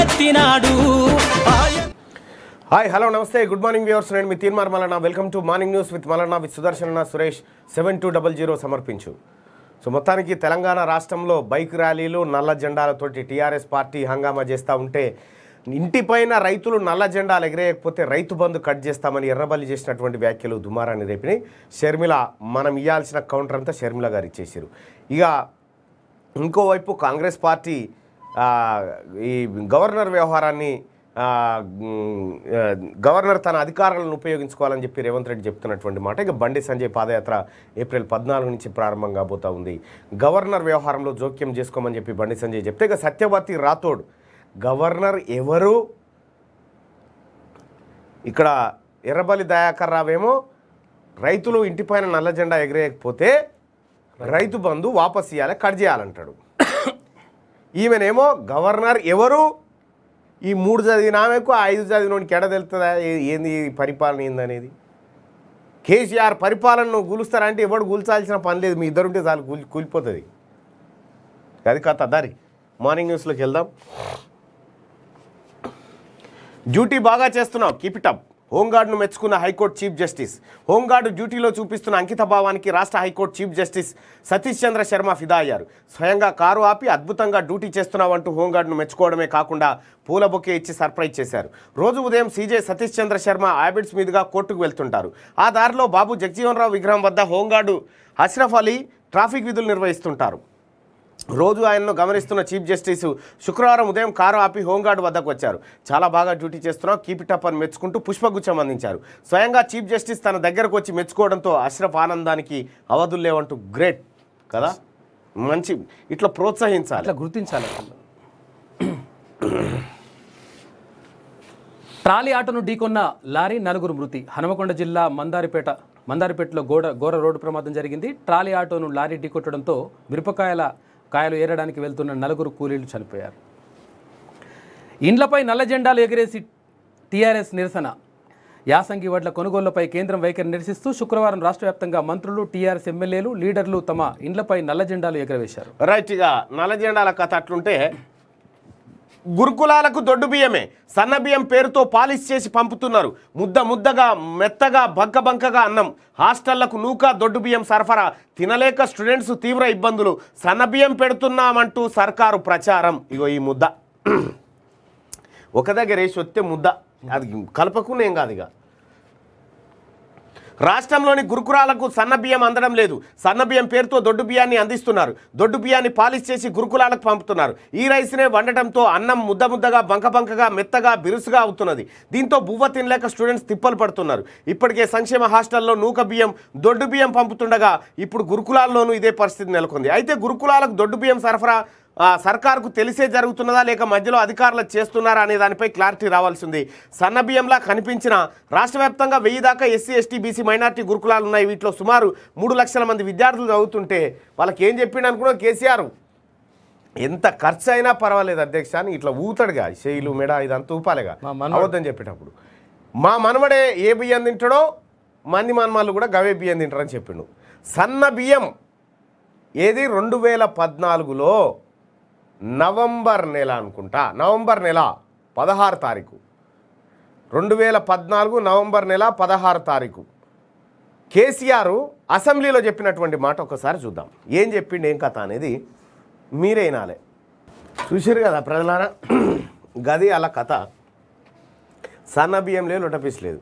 ఎత్తినాడు hi hello నమస్తే good morning viewers నేను మీ Teenmaar Mallanna welcome to morning news with Mallanna with Sudarshana Suresh seven two double zero సమర్పించు so మొత్తానికి తెలంగాణ రాష్ట్రంలో బైక్ ర్యాలీలు నల్ల జెండాలతోటి టీఆర్ఎస్ పార్టీ హంగామా చేస్తూ ఉంటే ఇంటిపైన రైతులు నల్ల జెండాలు ఎగరేయకపోతే రైతు బంధు కట్ చేస్తామని ఎర్రబల్లి చేసినటువంటి వ్యాఖ్యలు దుమారాన్ని రేపినాయి షర్మిల మనం ఇవ్వాల్సిన కౌంటర్ అంతా షర్మిల గారు ఇచ్చేసారు ఇక ఇంకోవైపు కాంగ్రెస్ పార్టీ ఈ గవర్నర్ వ్యవహారాన్ని గవర్నర్ తన అధికారాలను ఉపయోగించుకోవాలని చెప్పి రేవంత్ రెడ్డి చెప్తున్నటువంటి మాట ఇక బండి సంజయ్ పాదయాత్ర ఏప్రిల్ పద్నాలుగు నుంచి ప్రారంభం కాబోతా ఉంది గవర్నర్ వ్యవహారంలో జోక్యం చేసుకోమని చెప్పి బండి సంజయ్ చెప్తే ఇక సత్యవతి రాథోడ్ గవర్నర్ ఎవరు ఇక్కడ ఎర్రబలి దయాకర్ రావేమో రైతులు ఇంటిపైన నల్ల జెండా ఎగరేయకపోతే రైతు బంధు వాపస్ ఇవ్వాలి కట్ చేయాలంటాడు ఈమెనేమో గవర్నర్ ఎవరు ఈ మూడు చదివిన ఆమెకు ఐదు చదివిన ఎడ ఏంది పరిపాలన ఏందనేది కేసీఆర్ పరిపాలనను గులుస్తారంటే ఎవడు గుల్చాల్సిన పని లేదు మీ ఇద్దరుంటే చాలు కూలి కూలిపోతుంది అది కథ దారి మార్నింగ్ న్యూస్లోకి వెళ్దాం డ్యూటీ బాగా చేస్తున్నావు కీప్ ఇట్ అప్ హోంగార్డును మెచ్చుకున్న హైకోర్టు చీఫ్ జస్టిస్ హోంగార్డు డ్యూటీలో చూపిస్తున్న అంకిత భావానికి రాష్ట్ర high court chief justice Satish Chandra Sharma ఫిదా అయ్యారు స్వయంగా కారు ఆపి అద్భుతంగా డ్యూటీ చేస్తున్నావంటూ హోంగార్డును మెచ్చుకోవడమే కాకుండా పూల బొకే ఇచ్చి సర్ప్రైజ్ చేశారు రోజు ఉదయం సీజే సతీష్ చంద్ర శర్మ ఆబిడ్స్ మీదుగా కోర్టుకు వెళ్తుంటారు ఆ దారిలో బాబు జగజీవన్ రావు విగ్రహం వద్ద హోంగార్డు అష్రఫ్ అలీ ట్రాఫిక్ విధులు నిర్వహిస్తుంటారు రోజు ఆయనను గమనిస్తున్న చీఫ్ జస్టిస్ శుక్రవారం ఉదయం కారు ఆపి హోంగార్డు వద్దకు వచ్చారు చాలా బాగా డ్యూటీ చేస్తున్నావు కీపిటప్ అని మెచ్చుకుంటూ పుష్పగుచ్చం అందించారు స్వయంగా చీఫ్ జస్టిస్ తన దగ్గరకు వచ్చి మెచ్చుకోవడంతో అశ్రఫ్ ఆనందానికి అవధులు లేవంటూ గ్రేట్ కదా మంచి ఇట్లా ప్రోత్సహించాలి ఇట్లా గుర్తించాలి ట్రాలీ ఆటను ఢీకొన్న లారీ నలుగురు మృతి హనుమకొండ జిల్లా మందారిపేట మందారిపేటలో గోడ ఘోర రోడ్డు ప్రమాదం జరిగింది ట్రాలీ ఆటోను లారీ ఢీకొట్టడంతో మిరపకాయల కాయలు ఏరడానికి వెళ్తున్న నలుగురు కూలీలు చనిపోయారు ఇండ్లపై నల్ల జెండాలు ఎగిరేసి టీఆర్ఎస్ నిరసన యాసంగి వడ్ల కొనుగోళ్లపై కేంద్రం వైఖరి నిరసిస్తూ శుక్రవారం రాష్ట్ర వ్యాప్తంగా మంత్రులు టీఆర్ఎస్ ఎమ్మెల్యేలు లీడర్లు తమ ఇండ్లపై నల్ల జెండాలు ఎగరవేశారు రైట్ ఇక నల్ల జెండాల కథ అట్లుంటే గురుకులాలకు దొడ్డు బియ్యమే సన్న బియ్యం పేరుతో పాలిష్ చేసి పంపుతున్నారు ముద్ద ముద్దగా మెత్తగా బగ్గ బంకగా అన్నం హాస్టళ్లకు నూక దొడ్డు బియ్యం సరఫరా తినలేక స్టూడెంట్స్ తీవ్ర ఇబ్బందులు సన్న బియ్యం పెడుతున్నామంటూ సర్కారు ప్రచారం ఇగో ఈ ముద్ద ఒక దగ్గర వేసి వస్తే ముద్ద అది కలపకునేం కాదు ఇక రాష్ట్రంలోని గురుకులాలకు సన్నబియ్యం అందడం లేదు సన్నబియ్యం పేరుతో దొడ్డు బియ్యాన్ని అందిస్తున్నారు దొడ్డు బియ్యాన్ని పాలిష్ చేసి గురుకులాలకు పంపుతున్నారు ఈ రైస్నే వండటంతో అన్నం ముద్ద ముద్దగా బంకబంకగా మెత్తగా బిరుసుగా అవుతున్నది దీంతో బువ్వ తినలేక స్టూడెంట్స్ తిప్పలు పడుతున్నారు ఇప్పటికే సంక్షేమ హాస్టల్లో నూక బియ్యం దొడ్డు బియ్యం పంపుతుండగా ఇప్పుడు గురుకులాల్లోనూ ఇదే పరిస్థితి నెలకొంది అయితే గురుకులాలకు దొడ్డు బియ్యం సరఫరా సర్కార్కు తెలిసే జరుగుతున్నదా లేక మధ్యలో అధికారులు చేస్తున్నారా అనే దానిపై క్లారిటీ రావాల్సింది సన్న బియ్యంలా కనిపించిన రాష్ట్ర వ్యాప్తంగా వెయ్యి దాకా ఎస్సీ ఎస్టీ బీసీ మైనార్టీ గురుకులాలు ఉన్నాయి వీటిలో సుమారు మూడు లక్షల మంది విద్యార్థులు చదువుతుంటే వాళ్ళకి ఏం చెప్పిండు అనుకున్నా కేసీఆర్ ఎంత ఖర్చు అయినా పర్వాలేదు అధ్యక్ష అని ఇట్లా ఊతడుగా శైలు మెడ ఇదంతా ఊపాలేగా అవద్దని చెప్పేటప్పుడు మా మనవడే ఏ బియ్యం తింటాడో మంది మనమాళ్ళు కూడా గవే బియ్యం తింటారని చెప్పిండు సన్న బియ్యం ఏది రెండు వేల పద్నాలుగులో నవంబర్ నెల అనుకుంటా నవంబర్ నెల పదహారు తారీఖు రెండు వేల పద్నాలుగు నవంబర్ నెల పదహారు తారీఖు కేసీఆర్ అసెంబ్లీలో చెప్పినటువంటి మాట ఒకసారి చూద్దాం ఏం చెప్పిండు ఏం కథ అనేది మీరే చూసారు కదా ప్రజలారా గది అలా కథ సన్న బియ్యం లేదు లేదు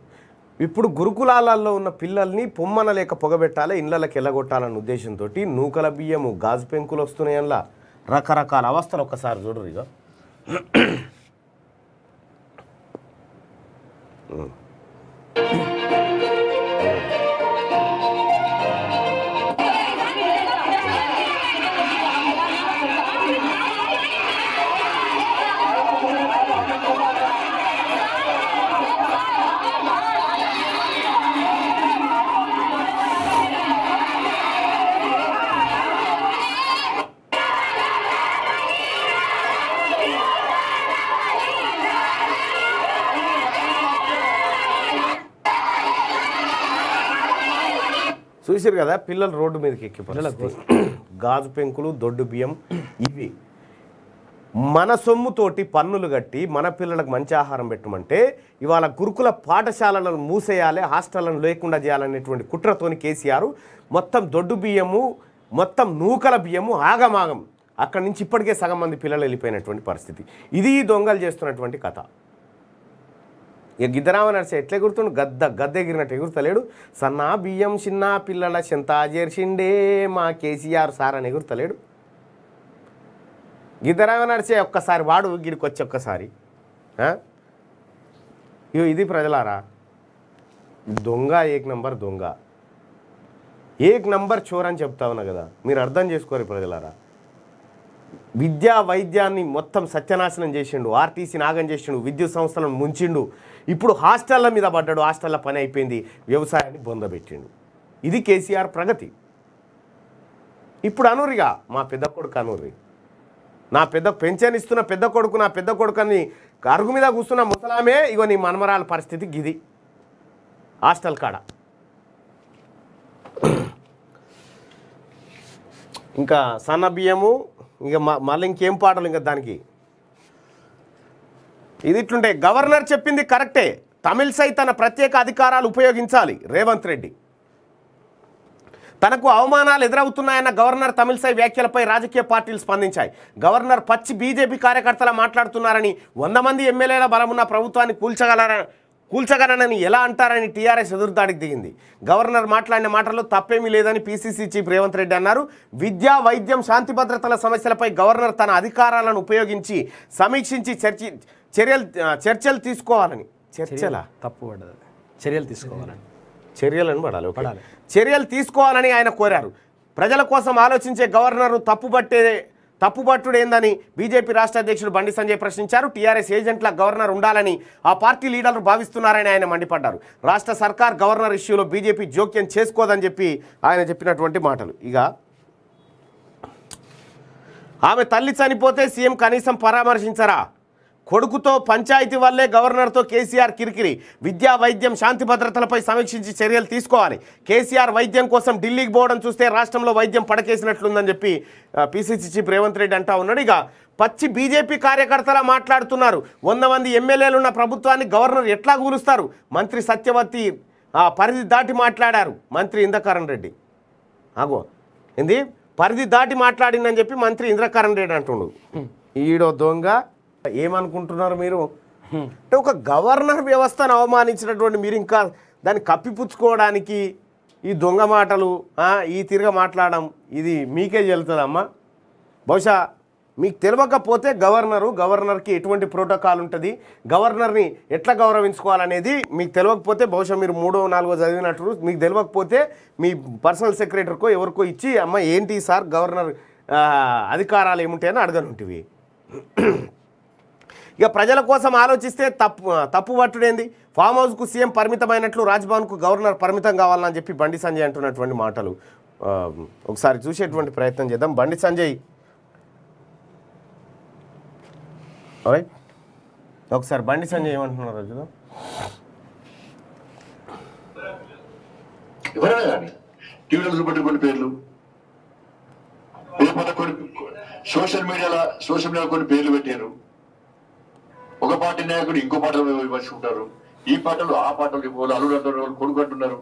ఇప్పుడు గురుకులాలలో ఉన్న పిల్లల్ని పొమ్మన లేక పొగబెట్టాలి ఇళ్ళకి వెళ్ళగొట్టాలన్న ఉద్దేశంతో నూకల బియ్యము గాజు పెంకులు వస్తున్నాయి రకరకాల అవస్థలు ఒక్కసారి చూడరు ఇక Mm. చూసారు కదా పిల్లలు రోడ్డు మీదకి ఎక్కిపోతారు గాజు పెంకులు దొడ్డు బియ్యం ఇవి మన సొమ్ముతోటి పన్నులు కట్టి మన పిల్లలకు మంచి ఆహారం పెట్టమంటే ఇవాళ గురుకుల పాఠశాలలను మూసేయాలి హాస్టళ్లను లేకుండా చేయాలనేటువంటి కుట్రతోని కేసీఆర్ మొత్తం దొడ్డు బియ్యము మొత్తం నూకల బియ్యము ఆగమాగం అక్కడి నుంచి ఇప్పటికే సగం మంది పిల్లలు వెళ్ళిపోయినటువంటి పరిస్థితి ఇది దొంగలు చేస్తున్నటువంటి కథ ఇక గిద్దరామ నర్సే ఎట్లా ఎగురుతుండు గద్ద గద్ద ఎగిరినట్టు ఎగురుతలేడు సన్నా బియ్యం చిన్న పిల్లల చింతా చేర్చిండే మా కేసీఆర్ సార్ అని ఎగురుతలేడు గిద్దరామ నడిచే ఒక్కసారి వాడు గిడికి వచ్చి ఒక్కసారి ఇది ప్రజలారా దొంగ ఏక్ నంబర్ దొంగ ఏక్ నంబర్ చోర్ అని చెప్తా ఉన్నా కదా మీరు అర్థం చేసుకోరు ప్రజలారా విద్యా వైద్యాన్ని మొత్తం సత్యనాశనం చేసిండు ఆర్టీసీ నాగం చేసిండు విద్యుత్ సంస్థలను ముంచిండు ఇప్పుడు హాస్టళ్ళ మీద పడ్డాడు హాస్టళ్ళ పని అయిపోయింది వ్యవసాయాన్ని బొందబెట్టిండు ఇది కేసీఆర్ ప్రగతి ఇప్పుడు అనూరిగా మా పెద్ద కొడుకు అనూరి నా పెద్ద పెన్షన్ ఇస్తున్న పెద్ద కొడుకు నా పెద్ద కొడుకు అని అరుగు మీద కూర్చున్న ముసలామే ఇగో నీ మనమరాల పరిస్థితి గిది హాస్టల్ కాడ ఇంకా సన్న బియ్యము ఇంకా మళ్ళీ ఇంకేం పాటలు ఇంకా దానికి ఇది ఇట్లుంటే గవర్నర్ చెప్పింది కరెక్టే సై తన ప్రత్యేక అధికారాలు ఉపయోగించాలి రేవంత్ రెడ్డి తనకు అవమానాలు ఎదురవుతున్నాయన్న గవర్నర్ తమిళసై వ్యాఖ్యలపై రాజకీయ పార్టీలు స్పందించాయి గవర్నర్ పచ్చి బీజేపీ కార్యకర్తల మాట్లాడుతున్నారని వంద మంది ఎమ్మెల్యేల బలమున్న ప్రభుత్వాన్ని కూల్చగలర కూల్చగలనని ఎలా అంటారని టీఆర్ఎస్ ఎదురుదాడికి దిగింది గవర్నర్ మాట్లాడిన మాటల్లో తప్పేమీ లేదని పీసీసీ చీఫ్ రేవంత్ రెడ్డి అన్నారు విద్య వైద్యం శాంతి భద్రతల సమస్యలపై గవర్నర్ తన అధికారాలను ఉపయోగించి సమీక్షించి చర్చి చర్యలు చర్చలు తీసుకోవాలని చర్చల తప్పు చర్యలు తీసుకోవాలని చర్యలను పడాలి పడాలి చర్యలు తీసుకోవాలని ఆయన కోరారు ప్రజల కోసం ఆలోచించే గవర్నర్ తప్పుబట్టే తప్పుబట్టుడేందని ఏందని బీజేపీ రాష్ట్ర అధ్యక్షుడు బండి సంజయ్ ప్రశ్నించారు టీఆర్ఎస్ ఏజెంట్ల గవర్నర్ ఉండాలని ఆ పార్టీ లీడర్లు భావిస్తున్నారని ఆయన మండిపడ్డారు రాష్ట్ర సర్కార్ గవర్నర్ ఇష్యూలో బీజేపీ జోక్యం చేసుకోదని చెప్పి ఆయన చెప్పినటువంటి మాటలు ఇక ఆమె తల్లి చనిపోతే సీఎం కనీసం పరామర్శించరా కొడుకుతో పంచాయతీ వల్లే గవర్నర్తో కేసీఆర్ కిరికిరి విద్యా వైద్యం శాంతి భద్రతలపై సమీక్షించి చర్యలు తీసుకోవాలి కేసీఆర్ వైద్యం కోసం ఢిల్లీకి పోవడం చూస్తే రాష్ట్రంలో వైద్యం పడకేసినట్లుందని చెప్పి పిసిసి చీఫ్ రేవంత్ రెడ్డి అంటా ఉన్నాడు ఇక పచ్చి బీజేపీ కార్యకర్తలా మాట్లాడుతున్నారు వంద మంది ఎమ్మెల్యేలు ఉన్న ప్రభుత్వాన్ని గవర్నర్ ఎట్లా కూలుస్తారు మంత్రి సత్యవతి పరిధి దాటి మాట్లాడారు మంత్రి ఇంద్రకరణ్ రెడ్డి ఆగో ఏంది పరిధి దాటి మాట్లాడిందని చెప్పి మంత్రి ఇంద్రకరణ్ రెడ్డి అంటుండు ఈడో దొంగ ఏమనుకుంటున్నారు మీరు అంటే ఒక గవర్నర్ వ్యవస్థను అవమానించినటువంటి మీరు ఇంకా దాన్ని కప్పిపుచ్చుకోవడానికి ఈ దొంగ మాటలు ఈ తిరగ మాట్లాడడం ఇది మీకే చెల్తుందమ్మా బహుశా మీకు తెలియకపోతే గవర్నరు గవర్నర్కి ఎటువంటి ప్రోటోకాల్ ఉంటుంది గవర్నర్ని ఎట్లా గౌరవించుకోవాలనేది మీకు తెలియకపోతే బహుశా మీరు మూడో నాలుగో చదివినట్టు మీకు తెలియకపోతే మీ పర్సనల్ సెక్రటరీకో ఎవరికో ఇచ్చి అమ్మ ఏంటి సార్ గవర్నర్ అధికారాలు ఏముంటాయని అడగనుంటివి ఇక ప్రజల కోసం ఆలోచిస్తే తప్పు తప్పు పట్టుడేంది ఫామ్ హౌస్కు సీఎం పరిమితమైనట్లు రాజ్భవన్కు గవర్నర్ పరిమితం కావాలని చెప్పి బండి సంజయ్ అంటున్నటువంటి మాటలు ఒకసారి చూసేటువంటి ప్రయత్నం చేద్దాం బండి సంజయ్ ఒకసారి బండి సంజయ్ ఏమంటున్నారు చూద్దాం పేర్లు సోషల్ మీడియాలో సోషల్ మీడియాలో కొన్ని పేర్లు పెట్టారు ఒక పార్టీ నాయకుడు ఇంకో పాటలు విమర్శింటారు ఈ పాటలు ఆ పాటలు వాళ్ళు అల్లుడు అంటారు కొడుకు అంటున్నారు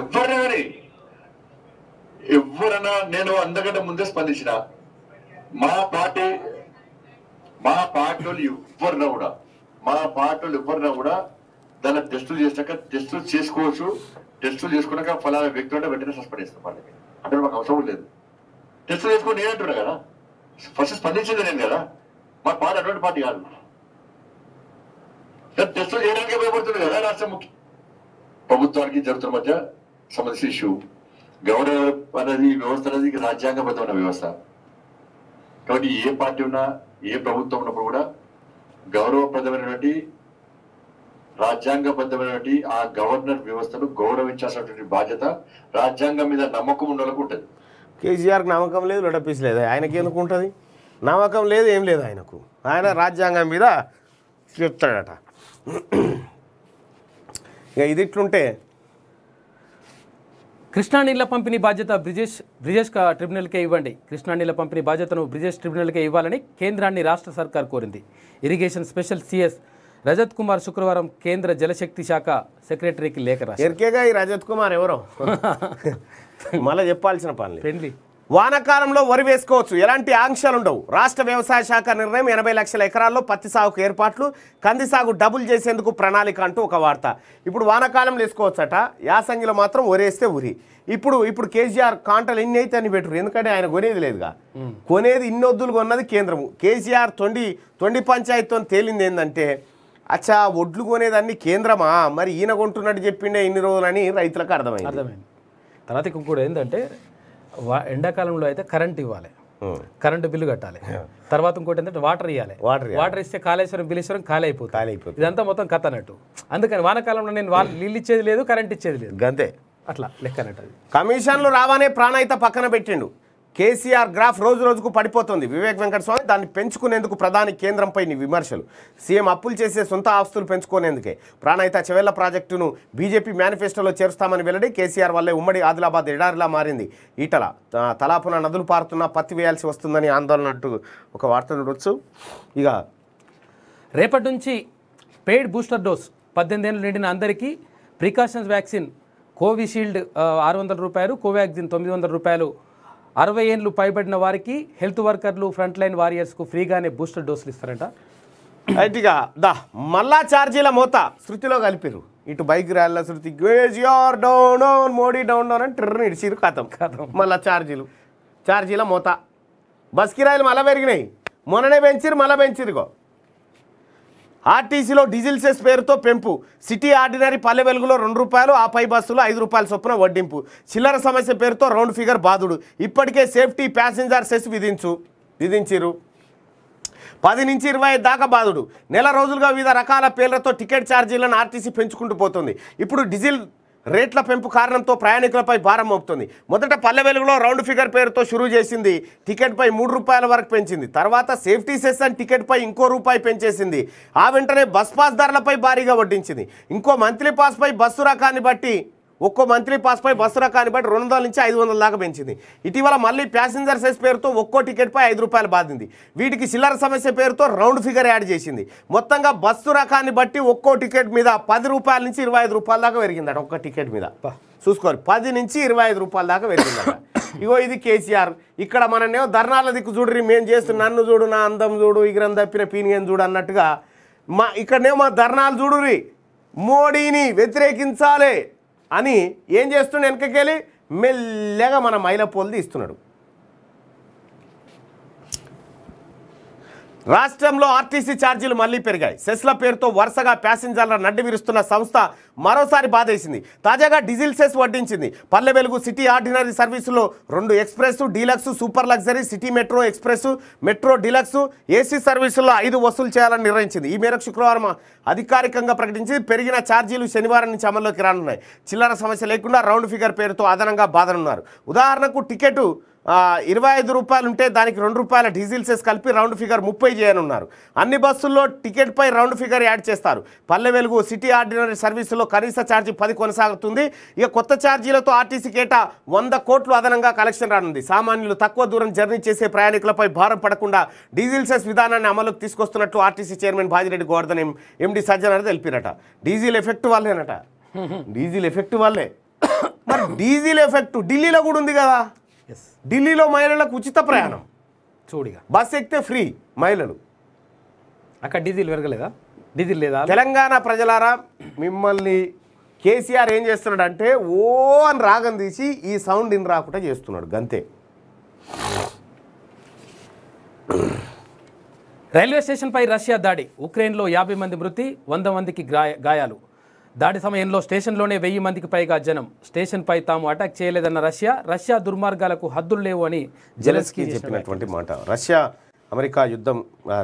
ఎవరైనా కానీ ఎవరైనా నేను అందకంటే ముందే స్పందించిన మా పార్టీ మా పార్టీ ఎవరినా కూడా మా పార్టీ ఎవరినా కూడా దాన్ని టెస్టులు చేసినాక టెస్టులు చేసుకోవచ్చు టెస్టులు చేసుకున్నాక ఫలానా వ్యక్తులు అంటే వెంటనే సస్పెండ్ చేస్తాం వాళ్ళకి అంటే మాకు అవసరం లేదు టెస్టులు చేసుకుని నేనంటున్నా కదా ఫస్ట్ స్పందించింది నేను కదా మా పార్టీ అటువంటి పార్టీ కాదు టెస్టులు చేయడానికి భయపడుతుంది కదా రాష్ట్ర ముఖ్య ప్రభుత్వానికి జరుగుతున్న మధ్య సమస్య ఇష్యూ గవర్నర్ అనేది వ్యవస్థ అనేది రాజ్యాంగబద్ధమైన వ్యవస్థ కాబట్టి ఏ పార్టీ ఉన్నా ఏ ప్రభుత్వం ఉన్నప్పుడు కూడా గౌరవప్రదమైనటువంటి రాజ్యాంగబద్ధమైనటువంటి ఆ గవర్నర్ వ్యవస్థను గౌరవించాల్సినటువంటి బాధ్యత రాజ్యాంగం మీద నమ్మకం ఉండాలకు ఉంటుంది కేసీఆర్కి నమ్మకం లేదు లొడపీస్ లేదు ఆయనకి ఎందుకు ఉంటుంది నమ్మకం లేదు ఏం లేదు ఆయనకు ఆయన రాజ్యాంగం మీద చెప్తాడట ఇక ఇది ఇట్లుంటే కృష్ణా నీళ్ల పంపిణీ బాధ్యత బ్రిజేష్ బ్రిజేష్ ట్రిబ్యునల్కే ఇవ్వండి కృష్ణా నీళ్ల పంపిణీ బాధ్యతను బ్రిజేష్ ట్రిబ్యునల్కే ఇవ్వాలని కేంద్రాన్ని రాష్ట్ర సర్కార్ కోరింది irrigation special CS Rajat Kumar శుక్రవారం కేంద్ర జలశక్తి శాఖ సెక్రటరీకి లేఖ రాశారు ఎరికేగా ఈ రజత్ కుమార్ ఎవరో మళ్ళీ చెప్పాల్సిన పని పెండ్లీ వానాకాలంలో వరి వేసుకోవచ్చు ఎలాంటి ఆంక్షలు ఉండవు రాష్ట్ర వ్యవసాయ శాఖ నిర్ణయం ఎనభై లక్షల ఎకరాల్లో పత్తి సాగుకు ఏర్పాట్లు కంది సాగు డబుల్ చేసేందుకు ప్రణాళిక అంటూ ఒక వార్త ఇప్పుడు వానకాలంలో వేసుకోవచ్చట యాసంగిలో మాత్రం వరేస్తే ఉరి ఇప్పుడు ఇప్పుడు కేసీఆర్ కాంటలు ఎన్ని అయితే అని పెట్టరు ఎందుకంటే ఆయన కొనేది లేదుగా కొనేది ఇన్ని వద్దులు కొన్నది కేంద్రము కేసీఆర్ తొండి తొండి పంచాయతీతో తేలింది ఏంటంటే అచ్చా ఒడ్లు కొనేదాన్ని కేంద్రమా మరి ఈయన కొంటున్నట్టు చెప్పిండే ఇన్ని రోజులని రైతులకు అర్థమైంది అర్థమైంది తర్వాత ఇంకొకటి ఏంటంటే ఎండాకాలంలో అయితే కరెంట్ ఇవ్వాలి కరెంటు బిల్లు కట్టాలి తర్వాత ఇంకోటి ఏంటంటే వాటర్ ఇవ్వాలి వాటర్ వాటర్ ఇస్తే కాళేశ్వరం బిలేశ్వరం ఖాళీ అయిపోతుంది ఖాళీ అయిపోతుంది ఇదంతా మొత్తం కథ అన్నట్టు అందుకని వానకాలంలో నేను వాళ్ళు నీళ్ళు ఇచ్చేది లేదు కరెంట్ ఇచ్చేది లేదు అంతే అట్లా లెక్క అన్నట్టు కమిషన్లు రావనే ప్రాణ అయితే పక్కన పెట్టిండు కేసీఆర్ గ్రాఫ్ రోజు రోజుకు పడిపోతుంది వివేక్ వెంకటస్వామి దాన్ని పెంచుకునేందుకు ప్రధాని కేంద్రంపై విమర్శలు సీఎం అప్పులు చేసే సొంత ఆస్తులు పెంచుకునేందుకే ప్రాణహిత చెవెళ్ల ప్రాజెక్టును బీజేపీ మేనిఫెస్టోలో చేరుస్తామని వెల్లడి కేసీఆర్ వల్లే ఉమ్మడి ఆదిలాబాద్ ఎడారిలా మారింది ఈటల తలాపున నదులు పారుతున్నా పత్తి వేయాల్సి వస్తుందని ఆందోళన అంటూ ఒక వార్త చూడొచ్చు ఇక రేపటి నుంచి పెయిడ్ బూస్టర్ డోస్ పద్దెనిమిది ఏళ్ళు నిండిన అందరికీ ప్రికాషన్స్ వ్యాక్సిన్ కోవిషీల్డ్ ఆరు వందల రూపాయలు కోవాక్సిన్ తొమ్మిది వందల రూపాయలు అరవై ఏళ్ళు పైబడిన వారికి హెల్త్ వర్కర్లు ఫ్రంట్ లైన్ వారియర్స్కు ఫ్రీగానే బూస్టర్ డోసులు ఇస్తారంట రైట్గా దా మళ్ళా ఛార్జీల మూత శృతిలో కలిపారు ఇటు బైక్ ర్యాలీలో శృతి గేజిఆర్ down down Modi down down అని ట్రిర్ని ఇడిచిరు కథం కథం మళ్ళా ఛార్జీలు ఛార్జీల మూత బస్కిరాయిలు మళ్ళా పెరిగినాయి మొన్ననే పెంచిరు మళ్ళా పెంచిరుగో ఆర్టీసీలో డీజిల్ సెస్ పేరుతో పెంపు సిటీ ఆర్డినరీ పల్లె వెలుగులో రెండు రూపాయలు ఆ పై బస్సులో ఐదు రూపాయల చొప్పున వడ్డింపు చిల్లర సమస్య పేరుతో రౌండ్ ఫిగర్ బాధుడు ఇప్పటికే సేఫ్టీ ప్యాసింజర్ సెస్ విధించు విధించిరు పది నుంచి ఇరవై ఐదు దాకా బాధుడు నెల రోజులుగా వివిధ రకాల పేర్లతో టికెట్ ఛార్జీలను ఆర్టీసీ పెంచుకుంటూ పోతుంది ఇప్పుడు డీజిల్ రేట్ల పెంపు కారణంతో ప్రయాణికులపై భారం మోపుతుంది మొదట పల్లె వెలుగులో రౌండ్ ఫిగర్ పేరుతో షురూ చేసింది టికెట్పై మూడు రూపాయల వరకు పెంచింది తర్వాత సేఫ్టీ సెషన్ టికెట్పై ఇంకో రూపాయి పెంచేసింది ఆ వెంటనే బస్ పాస్ ధరలపై భారీగా వడ్డించింది ఇంకో మంత్లీ పాస్పై బస్సు రకాన్ని బట్టి ఒక్కో మంత్లీ పాస్పై బస్సు రకాన్ని బట్టి రెండు వందల నుంచి ఐదు వందల దాకా పెంచింది ఇటీవల మళ్ళీ ప్యాసింజర్ సైజ్ పేరుతో ఒక్కో టికెట్పై ఐదు రూపాయలు బాధింది వీటికి చిల్లర సమస్య పేరుతో రౌండ్ ఫిగర్ యాడ్ చేసింది మొత్తంగా బస్సు రకాన్ని బట్టి ఒక్కో టికెట్ మీద పది రూపాయల నుంచి ఇరవై ఐదు రూపాయల దాకా పెరిగింది అట ఒక్క టికెట్ మీద చూసుకోవాలి పది నుంచి ఇరవై ఐదు రూపాయల దాకా పెరిగింది ఇగో ఇది కేసీఆర్ ఇక్కడ మననేమో ధర్నాల దిక్కు చూడరి మేము చేస్తున్న నన్ను చూడు నా అందం చూడు ఇగరం తప్పిన పీనియన్ చూడు అన్నట్టుగా మా ఇక్కడనేమో ధర్నాలు చూడురి మోడీని వ్యతిరేకించాలి అని ఏం చేస్తుండే వెనకకెళ్ళి మెల్లగా మన మైలపోలు ఇస్తున్నాడు రాష్ట్రంలో ఆర్టీసీ ఛార్జీలు మళ్లీ పెరిగాయి సెస్ల పేరుతో వరుసగా ప్యాసింజర్ల నడ్డి విరుస్తున్న సంస్థ మరోసారి బాధేసింది తాజాగా డీజిల్ సెస్ వడ్డించింది పల్లె వెలుగు సిటీ ఆర్డినరీ సర్వీసులో రెండు express deluxe super luxury city metro express metro deluxe AC సర్వీసుల్లో ఐదు వసూలు చేయాలని నిర్ణయించింది ఈ మేరకు శుక్రవారం అధికారికంగా ప్రకటించి పెరిగిన ఛార్జీలు శనివారం నుంచి అమల్లోకి రానున్నాయి చిల్లర సమస్య లేకుండా రౌండ్ ఫిగర్ పేరుతో అదనంగా బాధనున్నారు ఉదాహరణకు టికెట్ ఇరవై ఐదు రూపాయలు ఉంటే దానికి రెండు రూపాయల డీజిల్ సెస్ కలిపి రౌండ్ ఫిగర్ ముప్పై చేయనున్నారు అన్ని బస్సుల్లో టికెట్పై రౌండ్ ఫిగర్ యాడ్ చేస్తారు పల్లె వెలుగు సిటీ ఆర్డినరీ సర్వీసులో కనీస ఛార్జీ పది కొనసాగుతుంది ఇక కొత్త ఛార్జీలతో ఆర్టీసీ కేటా వంద కోట్లు అదనంగా కలెక్షన్ రానుంది సామాన్యులు తక్కువ దూరం జర్నీ చేసే ప్రయాణికులపై భారం పడకుండా డీజిల్ సెస్ విధానాన్ని అమలుకు తీసుకొస్తున్నట్లు RTC chairman Bajireddy Govardhan MD Sajjanar తెలిపినట డీజిల్ ఎఫెక్ట్ వల్లేనట డీజిల్ ఎఫెక్ట్ వాళ్ళే మరి డీజిల్ ఎఫెక్ట్ ఢిల్లీలో కూడా ఉంది కదా ఢిల్లీలో మహిళలకు ఉచిత ప్రయాణం చూడిగా బస్సు ఎక్కితే ఫ్రీ మహిళలు అక్కడ డీజిల్ పెరగలేదా డీజిల్ లేదా తెలంగాణ ప్రజలారా మిమ్మల్ని కేసీఆర్ ఏం చేస్తున్నాడు అంటే ఓ అని రాగం తీసి ఈ సౌండ్ ఇన్ రాకుండా చేస్తున్నాడు గంతే రైల్వే స్టేషన్పై రష్యా దాడి ఉక్రెయిన్లో యాభై మంది మృతి వంద మందికి గాయాలు దాడి సమయంలో స్టేషన్లోనే వెయ్యి మందికి పైగా జనం స్టేషన్పై తాము అటాక్ చేయలేదన్న రష్యా రష్యా దుర్మార్గాలకు హద్దులు లేవు అని జెలెన్స్కీ చెప్పినటువంటి మాట రష్యా అమెరికా యుద్ధం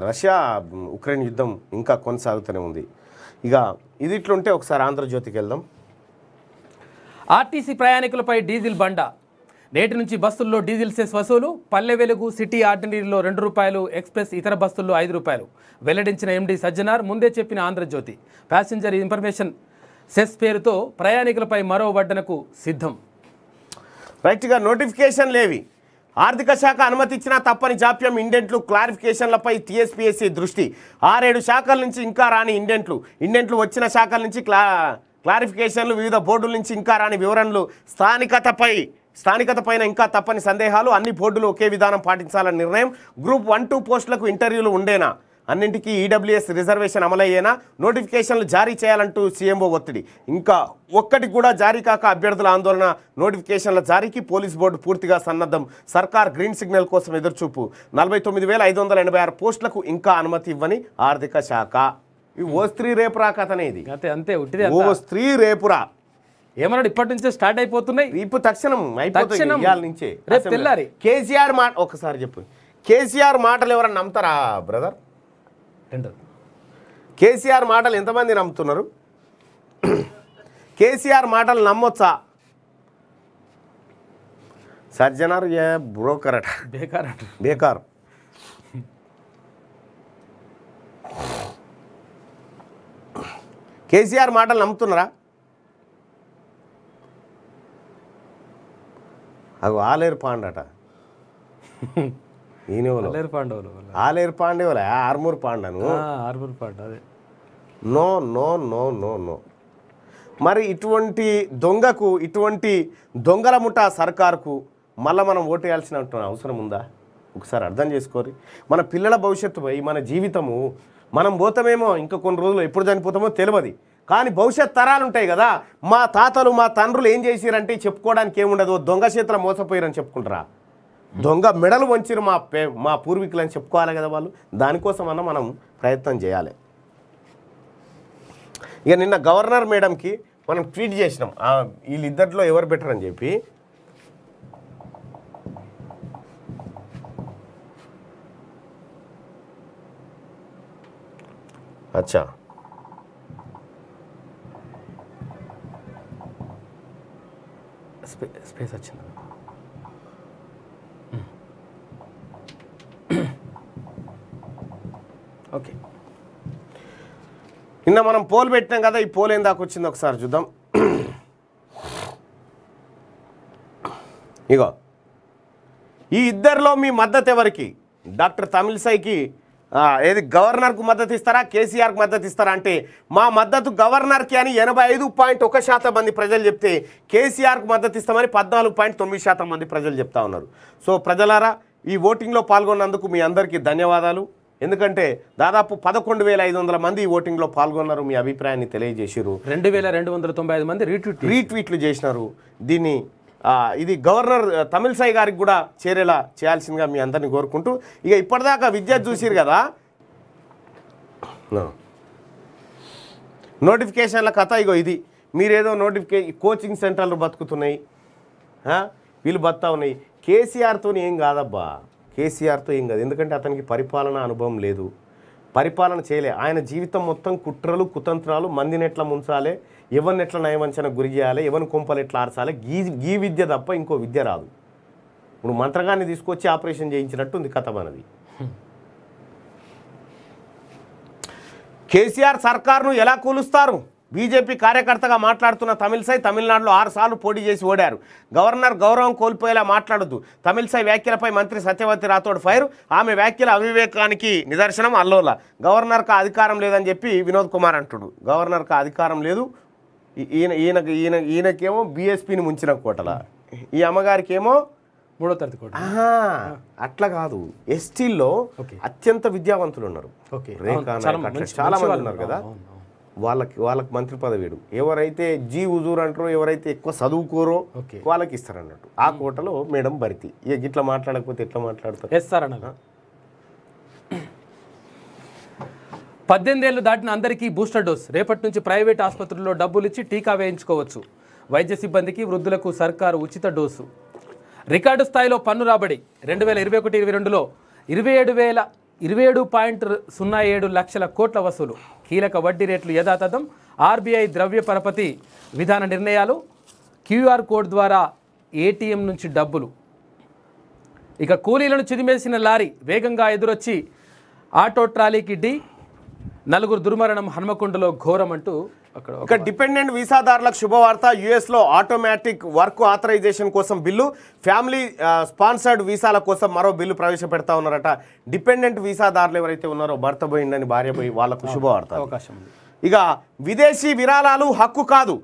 రష్యా ఉక్రెయిన్ యుద్ధం ఇంకా కొనసాగుతూనే ఉంది ఇక ఇది ఇట్లుంటే ఒకసారి ఆంధ్రజ్యోతికి వెళ్దాం ఆర్టీసీ ప్రయాణికులపై డీజిల్ బండ నేటి నుంచి బస్సుల్లో డీజిల్ సెస్ వసూలు పల్లె వెలుగు సిటీ ఆర్డినరీలో రెండు రూపాయలు ఎక్స్ప్రెస్ ఇతర బస్సుల్లో ఐదు రూపాయలు వెల్లడించిన ఎండీ సజ్జనార్ ముందే చెప్పిన ఆంధ్రజ్యోతి ప్యాసింజర్ ఇన్ఫర్మేషన్ సెస్ పేరుతో ప్రయాణికులపై మరో వడ్డనకు సిద్ధం రైట్గా నోటిఫికేషన్లు ఏవి ఆర్థిక శాఖ అనుమతిచ్చినా తప్పని జాప్యం ఇండెంట్లు క్లారిఫికేషన్లపై టీఎస్పీఎస్సీ దృష్టి ఆరేడు శాఖల నుంచి ఇంకా రాని ఇండెంట్లు ఇండెంట్లు వచ్చిన శాఖల నుంచి క్లా క్లారిఫికేషన్లు వివిధ బోర్డుల నుంచి ఇంకా రాని వివరణలు స్థానికతపై స్థానికత పైన ఇంకా తప్పని సందేహాలు అన్ని బోర్డులు ఒకే విధానం పాటించాలని నిర్ణయం గ్రూప్ వన్ టూ పోస్టులకు ఇంటర్వ్యూలు ఉండేనా అన్నింటికీ ఈడబ్ల్యూఎస్ e రిజర్వేషన్ అమలయ్యేనా నోటిఫికేషన్లు జారీ చేయాలంటూ సీఎంఓ ఒత్తిడి ఇంకా ఒక్కటి కూడా జారీ కాక అభ్యర్థుల ఆందోళన నోటిఫికేషన్ల జారీకి పోలీస్ బోర్డు పూర్తిగా సన్నద్ధం సర్కార్ గ్రీన్ సిగ్నల్ కోసం ఎదురుచూపు నలభై తొమ్మిది వేల ఐదు వందల ఎనభై ఆరు పోస్టులకు ఇంకా అనుమతి ఇవ్వని ఆర్థిక శాఖ ఓ స్త్రీ రేపురా కథ అనేది అంతే అంతే ఓ స్త్రీ రేపురా ఏమన్నాడు ఇప్పటి నుంచే స్టార్ట్ అయిపోతున్నాయి ఇప్పుడు తక్షణం అయిపోతుంది కేసీఆర్ మాట ఒకసారి చెప్పు కేసీఆర్ మాటలు ఎవరన్నా నమ్ముతారా బ్రదర్ కేసీఆర్ మాటలు ఎంతమంది నమ్ముతున్నారు కేసీఆర్ మాటలు నమ్మొచ్చా సజ్జనార్ ఏ బ్రోకర్ అట బేకార్ అట బేకార్ కేసీఆర్ మాటలు నమ్ముతున్నారా అవి ఆలేరు పాండట ఆలేరు పాండవులు పాండవులే ఆర్మూర్ పాండను ఆర్మూర్ పాండ అదే no no no no no మరి ఇటువంటి దొంగకు ఇటువంటి దొంగల ముఠా సర్కార్కు మళ్ళీ మనం ఓటేయాల్సిన అవసరం ఉందా ఒకసారి అర్థం చేసుకోరి మన పిల్లల భవిష్యత్తుపై మన జీవితము మనం పోతామేమో ఇంకా కొన్ని రోజులు ఎప్పుడు చనిపోతామో తెలియదు కానీ భవిష్యత్ తరాలు ఉంటాయి కదా మా తాతలు మా తండ్రులు ఏం చేసిరంటే చెప్పుకోవడానికి ఏముండదు దొంగ చేతుల మోసపోయారని చెప్పుకుంటారా దొంగ మెడలు వంచిన మా పే మా పూర్వీకులని చెప్పుకోవాలి కదా వాళ్ళు దానికోసం అన్న మనం ప్రయత్నం చేయాలి ఇక నిన్న గవర్నర్ మేడంకి మనం ట్వీట్ చేసినాం వీళ్ళిద్దరిలో ఎవరు బెటర్ అని చెప్పి అచ్చా స్పేస్ వచ్చిందా నిన్న మనం పోల్ పెట్టినాం కదా ఈ పోల్ ఏం దాకా వచ్చింది ఒకసారి చూద్దాం ఇగో ఈ ఇద్దరిలో మీ మద్దతు ఎవరికి డాక్టర్ తమిళసైకి ఏది గవర్నర్కు మద్దతు ఇస్తారా కేసీఆర్కు మద్దతు ఇస్తారా అంటే మా మద్దతు గవర్నర్కి అని ఎనభై ఐదు పాయింట్ ఒక శాతం మంది ప్రజలు చెప్తే కేసీఆర్కు మద్దతు ఇస్తామని పద్నాలుగు పాయింట్ తొమ్మిది శాతం మంది ప్రజలు చెప్తా ఉన్నారు సో ప్రజలారా ఈ ఓటింగ్లో పాల్గొన్నందుకు మీ అందరికీ ధన్యవాదాలు ఎందుకంటే దాదాపు పదకొండు వేల ఐదు వందల మంది ఈ ఓటింగ్లో పాల్గొన్నారు మీ అభిప్రాయాన్ని తెలియజేశారు రెండు వేల రెండు వందల తొంభై ఐదు మంది రీట్వీట్ రీట్వీట్లు చేసినారు దీన్ని ఇది గవర్నర్ తమిళసాయి గారికి కూడా చేరేలా చేయాల్సిందిగా మీ అందరిని కోరుకుంటూ ఇక ఇప్పటిదాకా విద్య చూసిరు కదా నోటిఫికేషన్ల కథ ఇగో ఇది మీరేదో నోటిఫికే కోచింగ్ సెంటర్లు బతుకుతున్నాయి వీళ్ళు బతా ఉన్నాయి కేసీఆర్తో ఏం కాదబ్బా కేసీఆర్తో ఏం కాదు ఎందుకంటే అతనికి పరిపాలన అనుభవం లేదు పరిపాలన చేయలే ఆయన జీవితం మొత్తం కుట్రలు కుతంత్రాలు మందిని ఎట్లా ముంచాలి ఎవరిని ఎట్లా నయవంచన గురి చేయాలి ఎవరిని కొంపలు ఎట్లా ఆర్చాలి గీ గీ విద్య తప్ప ఇంకో విద్య రాదు ఇప్పుడు మంత్రగాన్ని తీసుకొచ్చి ఆపరేషన్ చేయించినట్టు ఉంది కథ మనది కేసీఆర్ సర్కార్ను ఎలా కూలుస్తారు బీజేపీ కార్యకర్తగా మాట్లాడుతున్న తమిళసై తమిళనాడులో ఆరుసార్లు పోటీ చేసి ఓడారు గవర్నర్ గౌరవం కోల్పోయేలా మాట్లాడద్దు తమిళసై వ్యాఖ్యలపై మంత్రి సత్యవతి రాథోడ్ ఫైర్ ఆమె వ్యాఖ్యల అవివేకానికి నిదర్శనం అల్లోల గవర్నర్కు అధికారం లేదని చెప్పి వినోద్ కుమార్ అంటుడు గవర్నర్కు అధికారం లేదు ఈయన ఈయన ఈయన ఈయనకేమో బీఎస్పీని ముంచిన కోటల ఈ అమ్మగారికి ఏమో మూడో తరగతి కోట అట్లా కాదు ఎస్టీల్లో అత్యంత విద్యావంతులు ఉన్నారు చాలా మంది ఉన్నారు కదా వాళ్ళకి వాళ్ళకి మంత్రి పదవీడు ఎవరైతే జీ హుజూర్ అంటారో ఎవరైతే ఎక్కువ చదువుకోరో వాళ్ళకి ఇస్తారన్నట్టు ఆ కోటలో మేడం భర్తీ ఇక ఇట్లా మాట్లాడకపోతే ఎట్లా మాట్లాడతారు పద్దెనిమిది ఏళ్ళు దాటిన అందరికీ బూస్టర్ డోస్ రేపటి నుంచి ప్రైవేట్ ఆసుపత్రుల్లో డబ్బులు ఇచ్చి టీకా వేయించుకోవచ్చు వైద్య సిబ్బందికి వృద్ధులకు సర్కారు ఉచిత డోసు రికార్డు స్థాయిలో పన్ను రాబడి రెండు వేల ఇరవై ఒకటి ఇరవై రెండులో ఇరవై ఏడు వేల ఇరవై ఏడు పాయింట్ సున్నా ఏడు లక్షల కోట్ల వసూలు కీలక వడ్డీ రేట్లు యథాతథం ఆర్బీఐ ద్రవ్య పరపతి విధాన నిర్ణయాలు క్యూఆర్ కోడ్ ద్వారా ఏటీఎం నుంచి డబ్బులు ఇక కూలీలను చిదిమేసిన లారీ వేగంగా ఎదురొచ్చి ఆటో ట్రాలీకి డి నలుగురు దుర్మరణం హన్మకొండలో ఘోరం అంటూ ఇక డిపెండెంట్ వీసాదారులకు శుభవార్త యుఎస్లో ఆటోమేటిక్ వర్క్ ఆథరైజేషన్ కోసం బిల్లు ఫ్యామిలీ స్పాన్సర్డ్ వీసాల కోసం మరో బిల్లు ప్రవేశపెడతా ఉన్నారట డిపెండెంట్ వీసాదారులు ఎవరైతే ఉన్నారో భర్త పోయిందని భార్య పోయి వాళ్ళకు శుభవార్త అవకాశం ఉంది ఇక విదేశీ విరాళాలు హక్కు కాదు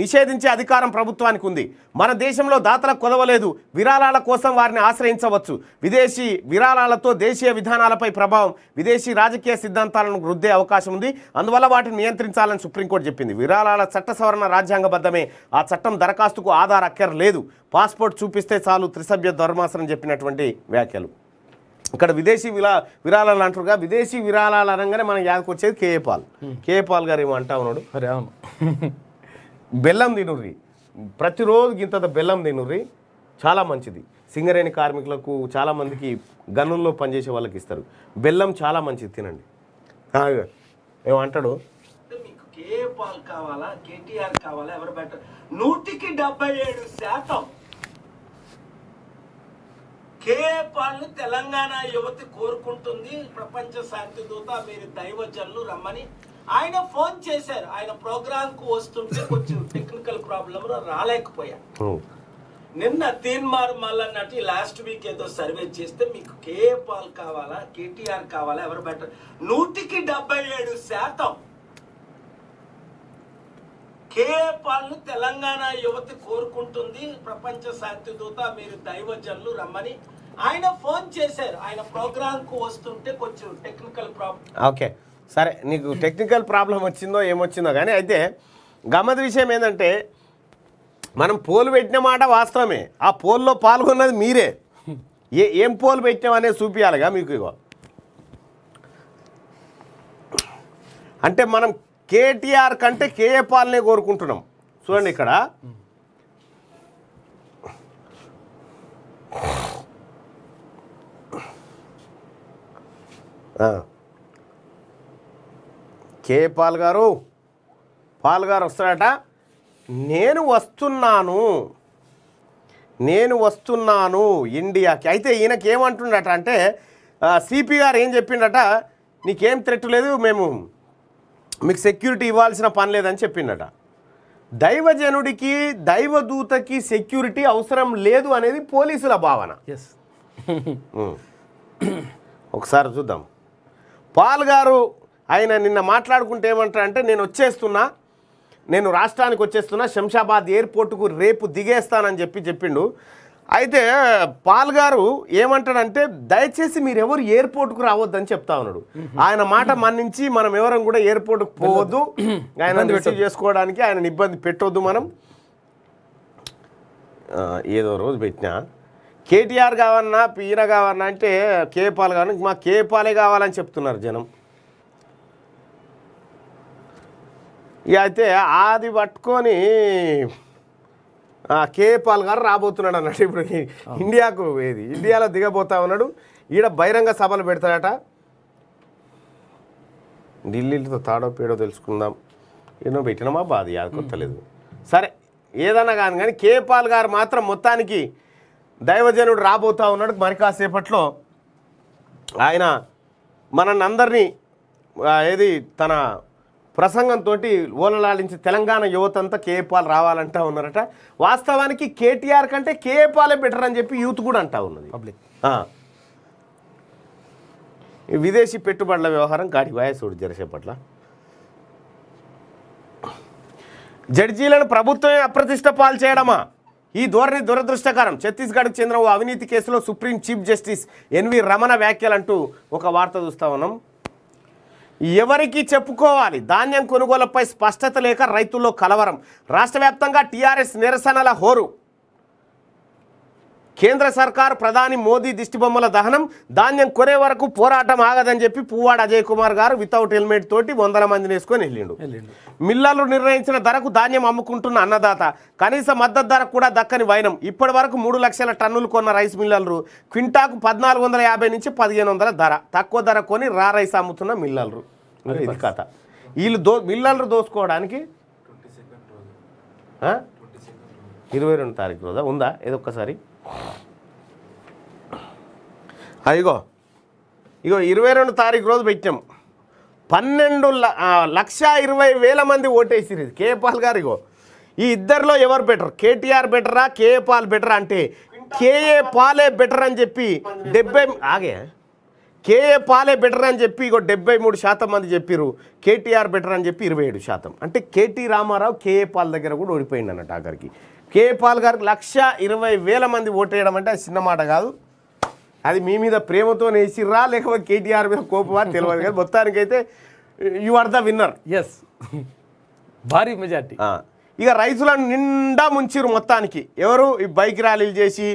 నిషేధించే అధికారం ప్రభుత్వానికి ఉంది మన దేశంలో దాతలకు కొదవలేదు విరాళాల కోసం వారిని ఆశ్రయించవచ్చు విదేశీ విరాళాలతో దేశీయ విధానాలపై ప్రభావం విదేశీ రాజకీయ సిద్ధాంతాలను రుద్దే అవకాశం ఉంది అందువల్ల వాటిని నియంత్రించాలని సుప్రీంకోర్టు చెప్పింది విరాళాల చట్ట సవరణ రాజ్యాంగబద్ధమే ఆ చట్టం దరఖాస్తుకు ఆధార్ అక్కర్లేదు పాస్పోర్ట్ చూపిస్తే చాలు త్రిసభ్య ధర్మాసనం చెప్పినటువంటి వ్యాఖ్యలు ఇక్కడ విదేశీ విలా విరాళాలు అంటారుగా విదేశీ విరాళాలు అనగానే మనం యాదకు వచ్చేది కేఏపాల్ కేఏపాల్ గారు ఏమో అంటా ఉన్నాడు అరే అవును బెల్లం తినుర్రి ప్రతిరోజు ఇంత బెల్లం తినుర్రి చాలా మంచిది సింగరేణి కార్మికులకు చాలామందికి గనుల్లో పనిచేసే వాళ్ళకి ఇస్తారు బెల్లం చాలా మంచిది తినండి ఏమంటాడు కావాలా కేటీఆర్ కావాలా ఎవరు బెటర్ నూటికి డెబ్బై ఏడు శాతం పాల్ తెలంగాణ యువతి కోరుకుంటుంది ప్రపంచ శాంతి దూత మీరు దైవజనులు రమ్మని ఆయన ఫోన్ చేశారు ఆయన ప్రోగ్రామ్ కు వస్తుంటే కొంచెం టెక్నికల్ ప్రాబ్లం రాలేకపోయా నిన్న తీన్ మల్ల నటి లాస్ట్ వీక్ ఏదో సర్వే చేస్తే మీకు పాల్ కావాలా కేటీఆర్ కావాలా ఎవరు బెటర్ నూటికి డెబ్బై ఏడు శాతం కేపాలను తెలంగాణ యువతి కోరుకుంటుంది ప్రపంచ శాంతి దూత మీరు జన్లు రమ్మని ఆయన ఫోన్ చేశారు ఆయన ప్రోగ్రామ్ కు వస్తుంటే కొంచెం టెక్నికల్ ప్రాబ్లం ఓకే సరే నీకు టెక్నికల్ ప్రాబ్లం వచ్చిందో ఏమొచ్చిందో కానీ అయితే గమ్మత్ విషయం ఏంటంటే మనం పోలు పెట్టిన మాట వాస్తవమే ఆ పోల్లో పాల్గొన్నది మీరే ఏ ఏం పోలు పెట్టినాం అనేది చూపించాలిగా మీకు ఇగో అంటే మనం కేటీఆర్ కంటే కేఏ పాల్నే కోరుకుంటున్నాం చూడండి ఇక్కడ కే పాల్ గారు పాల్ గారు వస్తాడట నేను వస్తున్నాను నేను వస్తున్నాను ఇండియాకి అయితే ఈయనకి ఏమంటుండట అంటే సిపి గారు ఏం చెప్పిండట నీకేం త్రెట్టు లేదు మేము మీకు సెక్యూరిటీ ఇవ్వాల్సిన పని లేదని చెప్పిండట దైవజనుడికి దైవదూతకి సెక్యూరిటీ అవసరం లేదు అనేది పోలీసుల భావన ఒకసారి చూద్దాం పాల్ గారు ఆయన నిన్న మాట్లాడుకుంటే ఏమంటారు అంటే నేను వచ్చేస్తున్నా నేను రాష్ట్రానికి వచ్చేస్తున్నా శంషాబాద్ ఎయిర్పోర్ట్కు రేపు దిగేస్తానని చెప్పి చెప్పిండు అయితే పాల్ గారు ఏమంటాడంటే దయచేసి మీరెవరు ఎయిర్పోర్ట్కు రావద్దని చెప్తా ఉన్నాడు ఆయన మాట మన్నించి మనం ఎవరం కూడా ఎయిర్పోర్ట్కు పోవద్దు ఆయన చేసుకోవడానికి ఆయన ఇబ్బంది పెట్టొద్దు మనం ఏదో రోజు పెట్టినా కేటీఆర్ కావన్నా పీన కావన్నా అంటే కేపాల్ కావాలి మా కేపాలే కావాలని చెప్తున్నారు జనం ఇక అయితే అది పట్టుకొని కే పాల్ గారు రాబోతున్నాడు అన్నాడు ఇప్పుడు ఇండియాకు ఏది ఇండియాలో దిగబోతా ఉన్నాడు ఈడ బహిరంగ సభలు పెడతాడట ఢిల్లీతో తాడో పేడో తెలుసుకుందాం ఏదో పెట్టినమా బాధ యాదకొత్తలేదు సరే ఏదన్నా కాదు కానీ కే పాల్ గారు మాత్రం మొత్తానికి దైవజనుడు రాబోతా ఉన్నాడు మరి కాసేపట్లో ఆయన మనందరినీ ఏది తన ప్రసంగంతో ఓలలాడించి తెలంగాణ యువతంతా కేఏపాల్ రావాలంటా ఉన్నారట వాస్తవానికి కేటీఆర్ కంటే కేఏపాలే బెటర్ అని చెప్పి యూత్ కూడా అంటా ఉన్నది పబ్లిక్ విదేశీ పెట్టుబడుల వ్యవహారం కాటి వాయసుడు జరసేపట్ల జడ్జీలను ప్రభుత్వమే అప్రతిష్ట పాల్ చేయడమా ఈ ధోరణి దురదృష్టకరం ఛత్తీస్గఢ్కు చెందిన ఓ అవినీతి కేసులో supreme chief justice N V Ramana వ్యాఖ్యలంటూ ఒక వార్త చూస్తా ఉన్నాం ఎవరికి చెప్పుకోవాలి ధాన్యం కొనుగోలుపై స్పష్టత లేక రైతుల్లో కలవరం రాష్ట్ర వ్యాప్తంగా టీఆర్ఎస్ నిరసనల హోరు కేంద్ర సర్కార్ ప్రధాని మోదీ దిష్టిబొమ్మల దహనం ధాన్యం కొనే వరకు పోరాటం ఆగదని చెప్పి పువ్వాడ అజయ్ కుమార్ గారు వితౌట్ హెల్మెట్ తోటి వందల మందిని వేసుకొని వెళ్ళిండు మిల్లర్లు నిర్ణయించిన ధరకు ధాన్యం అమ్ముకుంటున్న అన్నదాత కనీస మద్దతు ధర కూడా దక్కని వైనం ఇప్పటి వరకు మూడు లక్షల టన్నులు కొన్న రైస్ మిల్లర్లు క్వింటాకు పద్నాలుగు వందల యాభై నుంచి పదిహేను వందల ధర తక్కువ ధర కొని రా రైస్ అమ్ముతున్న మిల్లర్లు ఇది కథ వీళ్ళు దో మిల్లర్లు దోసుకోవడానికి ఇరవై రెండు తారీఖు రోజా ఉందా ఏదో ఒక్కసారి అదిగో ఇగో ఇరవై రెండు తారీఖు రోజు పెట్టాం పన్నెండు లక్ష ఇరవై వేల మంది ఓటేసిరి కేపాల్ గారు ఇగో ఈ ఇద్దరిలో ఎవరు బెటర్ కేటీఆర్ బెటరా కేఏ పాల్ బెటరా అంటే కేఏ పాలే బెటర్ అని చెప్పి డెబ్బై ఆగే కేఏ పాలే బెటర్ అని చెప్పి ఇగో డెబ్బై మూడు శాతం మంది చెప్పారు కేటీఆర్ బెటర్ అని చెప్పి ఇరవై ఏడు శాతం అంటే కేటీ రామారావు కేఏ పాల్ దగ్గర కూడా ఓడిపోయింది అన్నట్టు ఆఖరికి కే పాల్ గారికి లక్ష ఇరవై వేల మంది ఓటేయడం అంటే అది చిన్న మాట కాదు అది మీ మీద ప్రేమతో నేసిర్రా లేకపోతే కేటీఆర్ మీద కోపమా తెలియదు కానీ మొత్తానికైతే you are the winner yes భారీ మెజార్టీ ఇక రైతులను నిండా ముంచిరు మొత్తానికి ఎవరు ఈ బైక్ ర్యాలీలు చేసి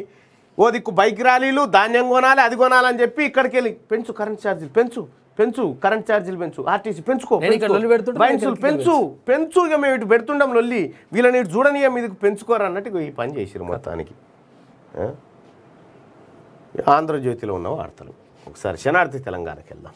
ఓ దిక్కు బైక్ ర్యాలీలు ధాన్యం కొనాలి అది కొనాలని చెప్పి ఇక్కడికి వెళ్ళి పెంచు కరెంట్ ఛార్జీలు పెంచు పెంచు కరెంట్ ఛార్జీలు పెంచు ఆర్టీసీ పెంచుకో వైన్సులు పెంచు పెంచు ఇక మేము ఇటు పెడుతుండం లొల్లి వీళ్ళని ఇటు చూడని మీదకి పెంచుకోరా అన్నట్టు ఈ పని చేసిరు మొత్తానికి ఆంధ్రజ్యోతిలో ఉన్న వార్తలు ఒకసారి శనార్థి తెలంగాణకి వెళ్దాం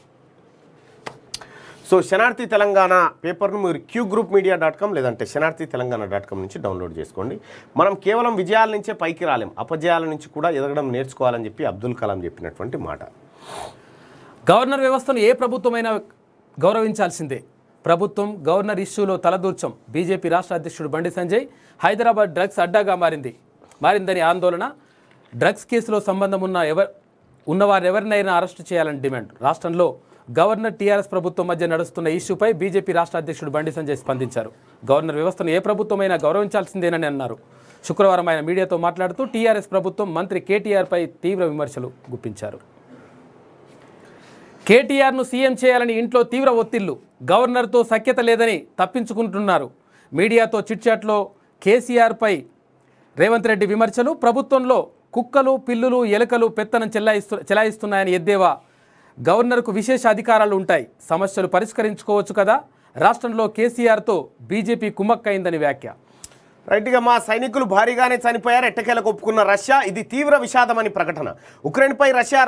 సో శనార్థి తెలంగాణ పేపర్ను మీరు Q group media dot com లేదంటే శనార్థి తెలంగాణ డాట్ కామ్ నుంచి డౌన్లోడ్ చేసుకోండి మనం కేవలం విజయాల నుంచే పైకి రాలేం అపజయాల నుంచి కూడా ఎదగడం నేర్చుకోవాలని చెప్పి అబ్దుల్ కలాం చెప్పినటువంటి మాట గవర్నర్ వ్యవస్థను ఏ ప్రభుత్వమైనా గౌరవించాల్సిందే ప్రభుత్వం గవర్నర్ ఇష్యూలో తలదూర్చం బీజేపీ రాష్ట్ర అధ్యక్షుడు బండి సంజయ్ హైదరాబాద్ డ్రగ్స్ అడ్డాగా మారింది మారిందని ఆందోళన డ్రగ్స్ కేసులో సంబంధం ఉన్న ఎవరు ఉన్నవారెవరినైనా అరెస్టు చేయాలని డిమాండ్ రాష్ట్రంలో గవర్నర్ టీఆర్ఎస్ ప్రభుత్వం మధ్య నడుస్తున్న ఇష్యూపై బీజేపీ రాష్ట్ర అధ్యక్షుడు బండి సంజయ్ స్పందించారు గవర్నర్ వ్యవస్థను ఏ ప్రభుత్వమైనా గౌరవించాల్సిందేనని అన్నారు శుక్రవారం ఆయన మీడియాతో మాట్లాడుతూ టీఆర్ఎస్ ప్రభుత్వం మంత్రి కేటీఆర్పై తీవ్ర విమర్శలు గుప్పించారు కేటీఆర్ను సీఎం చేయాలని ఇంట్లో తీవ్ర ఒత్తిళ్లు గవర్నర్తో సఖ్యత లేదని తప్పించుకుంటున్నారు మీడియాతో చిట్చాట్లో కేసీఆర్పై రేవంత్ రెడ్డి విమర్శలు ప్రభుత్వంలో కుక్కలు పిల్లులు ఎలుకలు పెత్తనం చెల్లాయిస్తు చెలాయిస్తున్నాయని ఎద్దేవా గవర్నర్కు విశేష అధికారాలు ఉంటాయి సమస్యలు పరిష్కరించుకోవచ్చు కదా రాష్ట్రంలో కేసీఆర్తో బీజేపీ కుమ్మక్కైందని వ్యాఖ్య రైట్గా మా సైనికులు భారీగానే చనిపోయారు ఎట్టకేలకు ఒప్పుకున్న రష్యా ఇది తీవ్ర విషాదమని ప్రకటన ఉక్రెయిన్పై రష్యా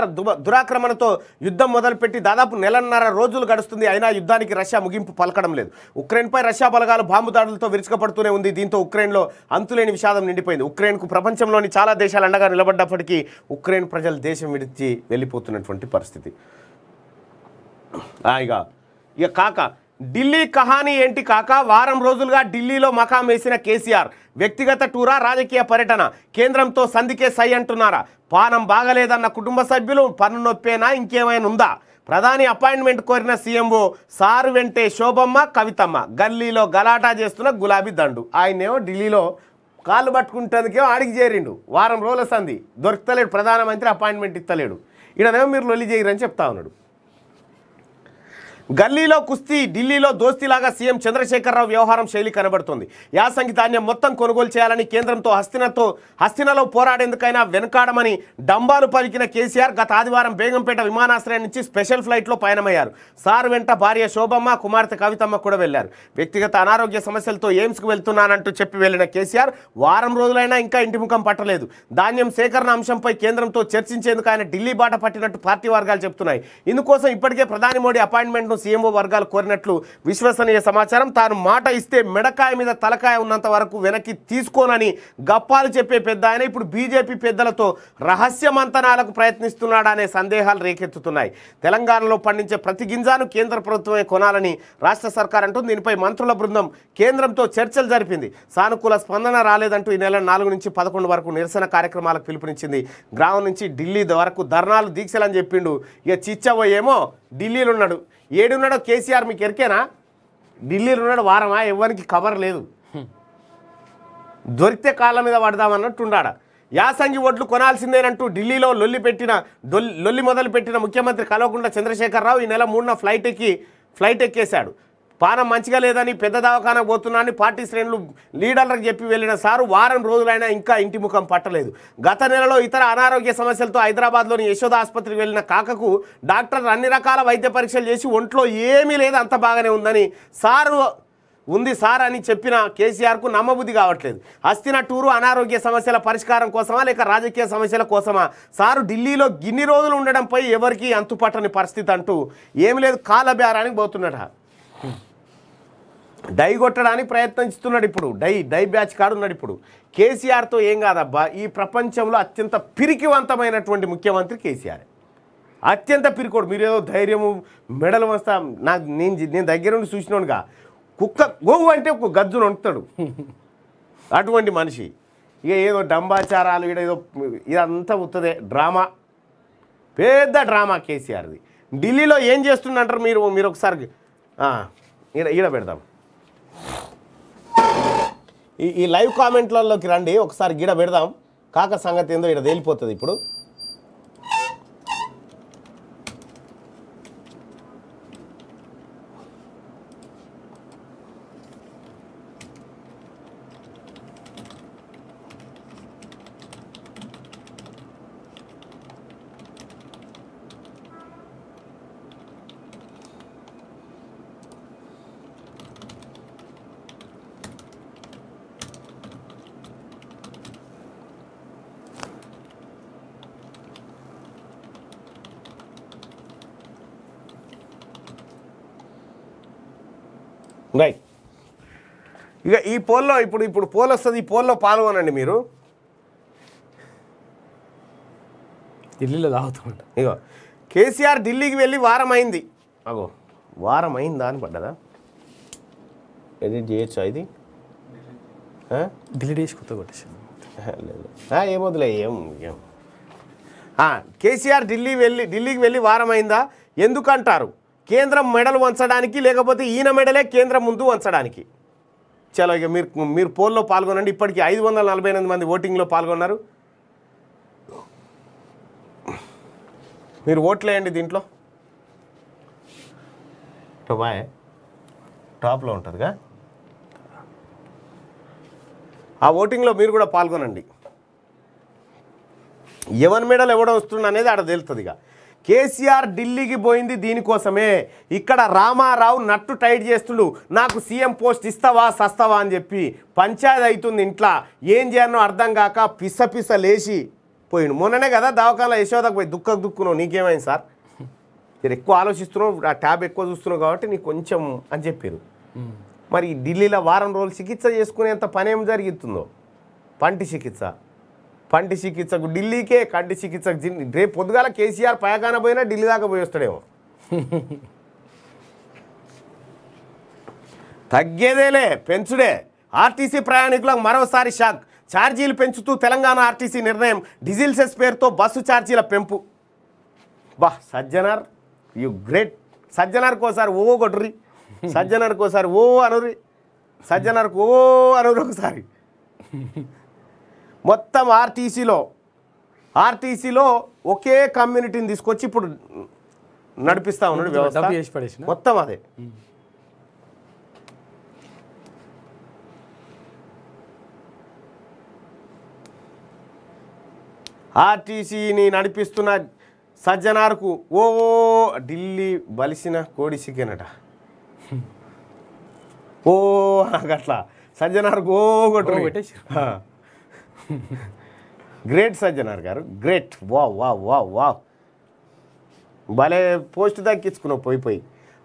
దురాక్రమణతో యుద్ధం మొదలుపెట్టి దాదాపు నెలన్నర రోజులు గడుస్తుంది అయినా యుద్ధానికి రష్యా ముగింపు పలకడం లేదు ఉక్రెయిన్పై రష్యా బలగాలు బాంబు దాడులతో విరుచుకపడుతూనే ఉంది దీంతో ఉక్రెయిన్లో అంతులేని విషాదం నిండిపోయింది ఉక్రెయిన్కు ప్రపంచంలోని చాలా దేశాలు అండగా నిలబడ్డప్పటికీ ఉక్రెయిన్ ప్రజలు దేశం విడిచి వెళ్ళిపోతున్నటువంటి పరిస్థితి ఇక కాక ఢిల్లీ కహానీ ఏంటి కాక వారం రోజులుగా ఢిల్లీలో మకాం వేసిన కేసీఆర్ వ్యక్తిగత టూరా రాజకీయ పర్యటన కేంద్రంతో సంధికే సై అంటున్నారా పానం బాగలేదన్న కుటుంబ సభ్యులు పన్ను నొప్పేనా ఇంకేమైనా ఉందా ప్రధాని అపాయింట్మెంట్ కోరిన సీఎంఓ సారు వెంటే శోభమ్మ కవితమ్మ గల్లీలో గలాటా చేస్తున్న గులాబీ దండు ఆయనేమో ఢిల్లీలో కాళ్ళు పట్టుకుంటందుకేమో ఆడికి చేరిండు వారం రోజుల సంధి దొరుకుతలేడు ప్రధానమంత్రి అపాయింట్మెంట్ ఇస్తలేడు ఈడనేమో మీరు లొల్లి చేయరని చెప్తా ఉన్నాడు గల్లీలో కుస్తీ ఢిల్లీలో దోస్తీలాగా సీఎం చంద్రశేఖరరావు వ్యవహారం శైలి కనబడుతోంది యాసంగి ధాన్యం మొత్తం కొనుగోలు చేయాలని కేంద్రంతో హస్తినతో హస్తినలో పోరాడేందుకైనా వెనకాడమని డంబాలు పలికిన కేసీఆర్ గత ఆదివారం బేగంపేట విమానాశ్రయం నుంచి స్పెషల్ ఫ్లైట్లో పయనమయ్యారు సార్ వెంట భార్య శోభమ్మ కుమార్తె కవితమ్మ కూడా వెళ్లారు వ్యక్తిగత అనారోగ్య సమస్యలతో ఎయిమ్స్కు వెళ్తున్నానంటూ చెప్పి వెళ్లిన కేసీఆర్ వారం రోజులైనా ఇంకా ఇంటి ముఖం పట్టలేదు ధాన్యం సేకరణ అంశంపై కేంద్రంతో చర్చించేందుకు ఆయన ఢిల్లీ బాట పట్టినట్టు పార్టీ వర్గాలు చెబుతున్నాయి ఇందుకోసం ఇప్పటికే ప్రధాని మోడీ అపాయింట్మెంట్ను సీఎంఓ వర్గాలు కోరినట్లు విశ్వసనీయ సమాచారం తాను మాట ఇస్తే మెడకాయ మీద తలకాయ ఉన్నంత వరకు వెనక్కి తీసుకోనని గప్పాలు చెప్పే పెద్ద ఆయన ఇప్పుడు బీజేపీ పెద్దలతో రహస్య మంతనాలకు ప్రయత్నిస్తున్నాడనే సందేహాలు రేకెత్తుతున్నాయి తెలంగాణలో పండించే ప్రతి గింజాను కేంద్ర ప్రభుత్వమే కొనాలని రాష్ట్ర సర్కార్ అంటుంది దీనిపై మంత్రుల బృందం కేంద్రంతో చర్చలు జరిపింది సానుకూల స్పందన రాలేదంటూ ఈ నెల నాలుగు నుంచి పదకొండు వరకు నిరసన కార్యక్రమాలకు పిలుపునిచ్చింది గ్రామం నుంచి ఢిల్లీ వరకు ధర్నాలు దీక్షలని చెప్పిండు ఇక చిచ్చవో ఏమో ఢిల్లీలో ఉన్నాడు ఏడున్నాడో కేసీఆర్ మీకు ఎరికేనా ఢిల్లీలో ఉన్నాడు వారమా ఎవరికి కవర్ లేదు దొరికితే కాళ్ళ మీద పడదామన్నట్టున్నాడా యాసంగి ఓట్లు కొనాల్సిందేనంటూ ఢిల్లీలో లొల్లి పెట్టిన లొల్లి మొదలు పెట్టిన ముఖ్యమంత్రి కలవకుండా చంద్రశేఖరరావు ఈ నెల మూడున ఫ్లైట్ ఎక్కి ఫ్లైట్ ఎక్కేశాడు పానం మంచిగా లేదని పెద్ద పోతున్నా అని పార్టీ శ్రేణులు లీడర్లకు చెప్పి వెళ్ళిన సారు వారం రోజులైనా ఇంకా ఇంటి ముఖం పట్టలేదు గత నెలలో ఇతర అనారోగ్య సమస్యలతో హైదరాబాద్లోని యశోద ఆసుపత్రికి వెళ్ళిన కాకకు డాక్టర్లు అన్ని రకాల వైద్య పరీక్షలు చేసి ఒంట్లో ఏమీ లేదు అంత బాగానే ఉందని సారు ఉంది సార్ అని చెప్పిన కేసీఆర్కు నమ్మబుద్ధి కావట్లేదు హస్తిన టూరు అనారోగ్య సమస్యల పరిష్కారం కోసమా లేక రాజకీయ సమస్యల కోసమా సారు ఢిల్లీలో గిన్ని రోజులు ఉండడంపై ఎవరికీ అంతుపట్టని పరిస్థితి అంటూ ఏమి లేదు కాలబేరానికి పోతున్నట డై కొట్టడానికి ప్రయత్నిస్తున్నాడు ఇప్పుడు డై డై బ్యాచ్ కార్డు ఉన్నాడు ఇప్పుడు కేసీఆర్తో ఏం కాదబ్బా ఈ ప్రపంచంలో అత్యంత పిరికివంతమైనటువంటి ముఖ్యమంత్రి కేసీఆర్ అత్యంత పిరికోడు మీరేదో ధైర్యము మెడలు వస్తా నాకు నేను నేను దగ్గర నుండి చూసినాడుగా కుక్క గోవు అంటే ఒక గజ్జును వండుతాడు అటువంటి మనిషి ఇక ఏదో డంబాచారాలు ఇక ఏదో ఇదంతా ఉత్తదే డ్రామా పెద్ద డ్రామా కేసీఆర్ది ఢిల్లీలో ఏం చేస్తుండంటారు మీరు మీరు ఒకసారి ఈడ ఈడ పెడదాం ఈ లైవ్ కామెంట్లలోకి రండి ఒకసారి గిడ పెడదాం కాక సంగతి ఏందో ఇక్కడ తేలిపోతుంది ఇప్పుడు ఉన్నాయి ఇక ఈ పోల్లో ఇప్పుడు ఇప్పుడు పోల్ వస్తుంది ఈ పోల్లో పాల్గొనండి మీరు ఢిల్లీలో తాగుతుంట ఇగో కేసీఆర్ ఢిల్లీకి వెళ్ళి వారం అయింది అగో వారం అయిందా అని పడ్డదా ఏది చేయొచ్చా ఇది ఢిల్లీ డేస్ కొత్త కొట్టేసా ఏం వదిలే ఏం ఏం కేసీఆర్ ఢిల్లీ వెళ్ళి ఢిల్లీకి వెళ్ళి వారం అయిందా ఎందుకంటారు కేంద్రం మెడలు వంచడానికి లేకపోతే ఈయన మెడలే కేంద్రం ముందు వంచడానికి చాలా ఇక మీరు మీరు పోల్లో పాల్గొనండి ఇప్పటికీ ఐదు వందల నలభై ఎనిమిది మంది ఓటింగ్లో పాల్గొన్నారు మీరు ఓట్లేయండి దీంట్లో టొబాయ్ టాప్లో ఉంటుందిగా ఆ ఓటింగ్లో మీరు కూడా పాల్గొనండి ఎవరి మెడల్ ఎవడం వస్తుంది అనేది ఆడ తెలుస్తుంది ఇక కేసీఆర్ ఢిల్లీకి పోయింది దీనికోసమే ఇక్కడ రామారావు నట్టు టైట్ చేస్తుడు నాకు సీఎం పోస్ట్ ఇస్తావా సస్తావా అని చెప్పి పంచాయతీ అవుతుంది ఇంట్లో ఏం చేయనో అర్థం కాక పిసపిస లేచి పోయిండు మొన్ననే కదా దవాఖాన యశోదకు పోయి దుక్కకు దుక్కున్నావు నీకేమైంది సార్ మీరు ఎక్కువ ఆలోచిస్తున్నావు ఆ ట్యాబ్ ఎక్కువ చూస్తున్నావు కాబట్టి నీకు కొంచెం అని చెప్పారు మరి ఢిల్లీలో వారం రోజులు చికిత్స చేసుకునేంత పని ఏం జరుగుతుందో పంటి చికిత్స పంటి చికిత్సకు ఢిల్లీకే కంటి చికిత్సకు రేపు పొద్దుగాల కేసీఆర్ పయకాన పోయినా ఢిల్లీ దాకా పోయి వస్తాడేమో తగ్గేదేలే పెంచుడే ఆర్టీసీ ప్రయాణికులకు మరోసారి షాక్ ఛార్జీలు పెంచుతూ తెలంగాణ ఆర్టీసీ నిర్ణయం డీజిల్ సెస్ పేరుతో బస్సు ఛార్జీల పెంపు బా సజ్జనార్ యు గ్రేట్ సజ్జనార్కి ఒకసారి ఓ కొట్టుర్రి సజ్జనార్కి ఒకసారి ఓ అనురి సజ్జనార్కి ఓ అనురు ఒకసారి మొత్తం ఆర్టీసీలో ఆర్టీసీలో ఒకే కమ్యూనిటీని తీసుకొచ్చి ఇప్పుడు నడిపిస్తా ఉన్నాడు వ్యవస్థ మొత్తం అదే ఆర్టీసీని నడిపిస్తున్న సజ్జనార్కు ఓ ఢిల్లీ బలిసిన కోడి సిగ్గనట ఓ అట్లా సజ్జనార్కు ఓ కొట్టు గ్రేట్ సజ్జనార్ గారు గ్రేట్ వా వా వా వా భలే పోస్ట్ దక్కించుకున్నావు పోయి పోయి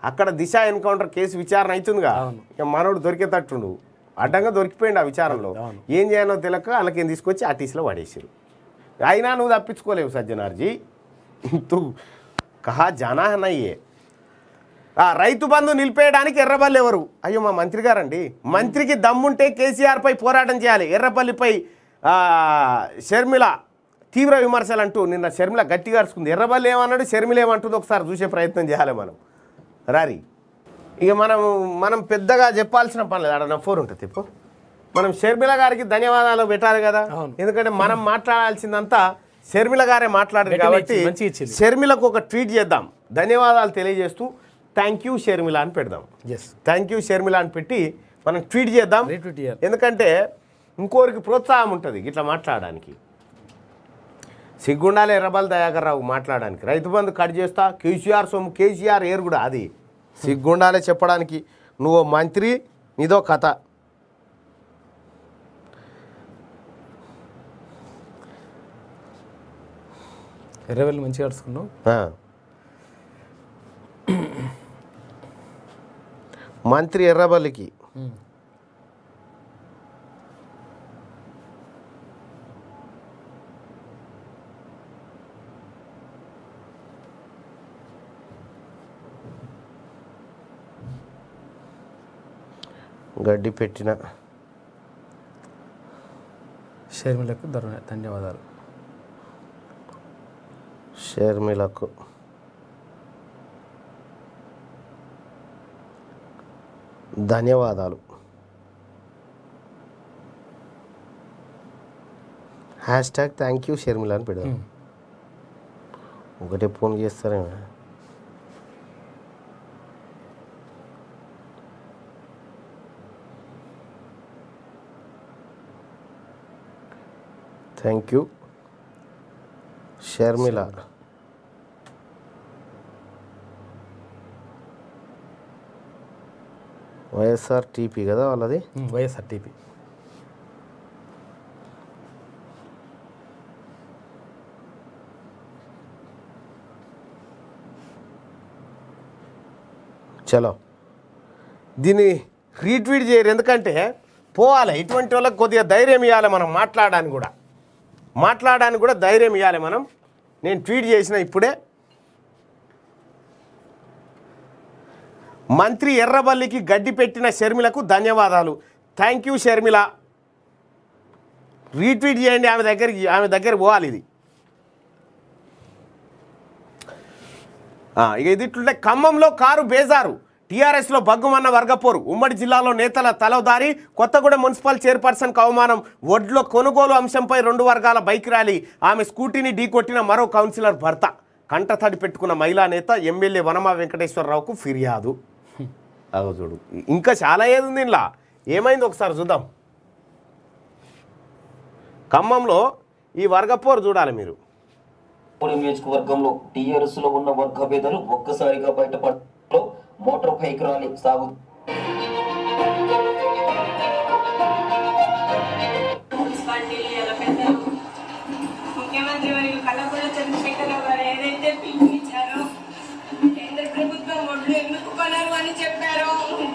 అక్కడ దిశ ఎన్కౌంటర్ కేసు విచారణ అవుతుందిగా ఇక మనోడు దొరికేటట్టుండు అడ్డంగా దొరికిపోయింది ఆ విచారణలో ఏం చేయాలో తెలియక వాళ్ళకేం తీసుకొచ్చి ఆర్టీసీలో వాడేసారు అయినా నువ్వు తప్పించుకోలేవు సజ్జనార్జీ తూ కహా జనాహనయ్యే నయ్యే ఆ రైతు బంధు నిలిపేయడానికి ఎర్రబల్లి ఎవరు అయ్యో మా మంత్రి గారండి మంత్రికి దమ్ముంటే కేసీఆర్పై పోరాటం చేయాలి ఎర్రబల్లిపై షర్మిల తీవ్ర విమర్శలు అంటూ నిన్న షర్మిల గట్టిగా అరుచుకుంది ఎర్రబల్లి ఏమన్నాడు షర్మిల ఏమంటుంది ఒకసారి చూసే ప్రయత్నం చేయాలి మనం రారి ఇక మనం మనం పెద్దగా చెప్పాల్సిన పని లేదు ఆడ నా ఫోన్ ఉంటుంది ఇప్పుడు మనం షర్మిల గారికి ధన్యవాదాలు పెట్టాలి కదా ఎందుకంటే మనం మాట్లాడాల్సిందంతా షర్మిల గారే మాట్లాడారు కాబట్టి షర్మిలకు ఒక ట్వీట్ చేద్దాం ధన్యవాదాలు తెలియజేస్తూ థ్యాంక్ యూ షర్మిల అని పెడదాం థ్యాంక్ యూ షర్మిల అని పెట్టి మనం ట్వీట్ చేద్దాం ఎందుకంటే ఇంకోరికి ప్రోత్సాహం ఉంటుంది ఇట్లా మాట్లాడడానికి సిగ్గుండాలే ఎర్రబల్ దయాకర్ రావు మాట్లాడడానికి రైతు బంధు కట్ చేస్తా కేసీఆర్ సొమ్ము కేసీఆర్ ఏరు కూడా అది సిగ్గుండాలే చెప్పడానికి నువ్వు మంత్రి నీదో కథ ఎర్రవెల్లి మంచిగా ఆడుచుకున్నావు మంత్రి ఎర్రబల్లికి గడ్డి పెట్టిన షర్మిలకు ధన్యవాదాలు షర్మిలకు ధన్యవాదాలు hashtag thank you Sharmila అని పెడదాం ఒకటే ఫోన్ చేస్తారేమో thank you Sharmila YSR TP కదా వాళ్ళది వైఎస్ఆర్ టీపీ చలో దీన్ని రీట్వీట్ చేయరు ఎందుకంటే పోవాలి ఇటువంటి వాళ్ళకి కొద్దిగా ధైర్యం ఇవ్వాలి మనం మాట్లాడడానికి కూడా మాట్లాడడానికి కూడా ధైర్యం ఇవ్వాలి మనం నేను ట్వీట్ చేసిన ఇప్పుడే మంత్రి ఎర్రబల్లికి గడ్డి పెట్టిన షర్మిలకు ధన్యవాదాలు థ్యాంక్ యూ షర్మిల రీట్వీట్ చేయండి ఆమె దగ్గరికి ఆమె దగ్గర పోవాలి ఇది ఇక ఇది ఇట్లుంటే ఖమ్మంలో కారు బేజారు టీఆర్ఎస్లో భగ్గుమన్న వర్గపోరు ఉమ్మడి జిల్లాలో నేతల తలవదారి కొత్తగూడెం మున్సిపల్ చైర్పర్సన్కు అవమానం ఒడ్లో కొనుగోలు అంశంపై రెండు వర్గాల బైక్ ర్యాలీ ఆమె స్కూటీని ఢీకొట్టిన మరో కౌన్సిలర్ భర్త కంటతడి పెట్టుకున్న మహిళా నేత ఎమ్మెల్యే వనమా వెంకటేశ్వరరావుకు ఫిర్యాదు చూడు ఇంకా చాలా ఏది ఉంది ఇలా ఏమైంది ఒకసారి చూద్దాం ఖమ్మంలో ఈ వర్గపోరు చూడాలి మీరు నియోజకవర్గంలో టీఆర్ఎస్ లో ఉన్న వర్గ భేదాలు ఒక్కసారిగా బయటపడలో మోటార్ ફાઈ કરવાની સાબુ ముఖ్యమంత్రి మరియు కళ్ళకూడ ఏదైతే కేంద్ర ప్రభుత్వం ఎందుకు కొనరు అని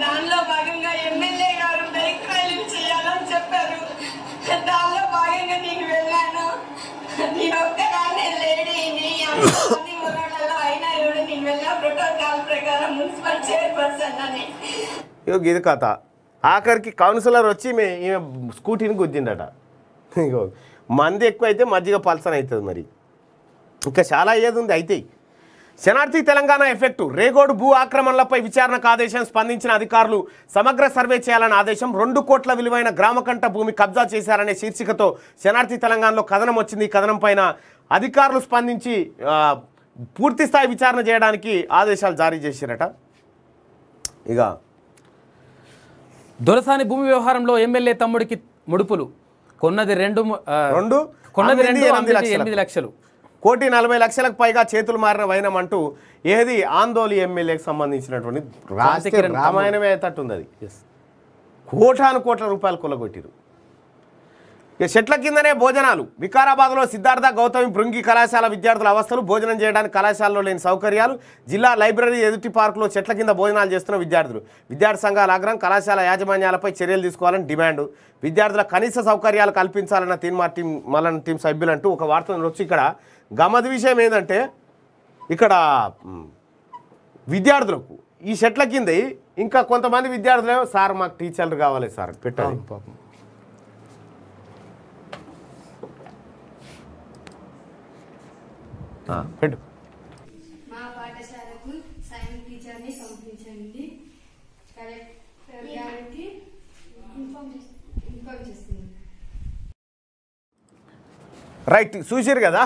దానిలో భాగంగా ఎమ్మెల్యే గారు బైక్ చేయాలని చెప్పారు దానిలో భాగంగా నేను వెళ్ళాను లేడీని విధంగా ఇగో ఇది కథ ఆఖరికి కౌన్సిలర్ వచ్చి మే ఈమె స్కూటీని గుద్దిండట ఇగో మంది ఎక్కువైతే మజ్జిగ పల్సన్ అవుతుంది మరి ఇంకా చాలా అయ్యేది ఉంది అయితే శనార్థి తెలంగాణ ఎఫెక్టు రేగోడ్ భూ ఆక్రమణలపై విచారణకు ఆదేశం స్పందించిన అధికారులు సమగ్ర సర్వే చేయాలన్న ఆదేశం రెండు కోట్ల విలువైన గ్రామకంఠ భూమి కబ్జా చేశారనే శీర్షికతో శనార్థి తెలంగాణలో కథనం వచ్చింది ఈ కథనం పైన అధికారులు స్పందించి పూర్తి స్థాయి విచారణ చేయడానికి ఆదేశాలు జారీ చేసిరట ఇక దొరసాని భూమి వ్యవహారంలో ఎమ్మెల్యే తమ్ముడికి ముడుపులు కొన్నది రెండు రెండు కొన్నది రెండు ఎనిమిది లక్షలు కోటి నలభై లక్షలకు పైగా చేతులు మారిన వైనం అంటూ ఏది ఆందోళి ఎమ్మెల్యేకి సంబంధించినటువంటి రామాయణమే తట్టుంది అది కోటాను కోట్ల రూపాయలు కొలగొట్టిరు చెట్ల కిందనే భోజనాలు వికారాబాద్లో సిద్ధార్థ గౌతమి భృంగి కళాశాల విద్యార్థుల అవస్థలు భోజనం చేయడానికి కళాశాలలో లేని సౌకర్యాలు జిల్లా లైబ్రరీ ఎదుటి పార్కులో చెట్ల కింద భోజనాలు చేస్తున్న విద్యార్థులు విద్యార్థి సంఘాల ఆగ్రహం కళాశాల యాజమాన్యాలపై చర్యలు తీసుకోవాలని డిమాండ్ విద్యార్థుల కనీస సౌకర్యాలు కల్పించాలన్న తీన్మా టీం మలన్ టీం సభ్యులంటూ ఒక వార్త వచ్చి ఇక్కడ గమ్మది విషయం ఏంటంటే ఇక్కడ విద్యార్థులకు ఈ చెట్ల కింద ఇంకా కొంతమంది విద్యార్థులు సార్ మాకు టీచర్లు కావాలి సార్ పెట్టాలి పాపం పెట్టు మా పాఠశాలకు పంపించండి కలెక్టర్ గారికి ఇన్ఫార్మ్ రైట్ చూసారు కదా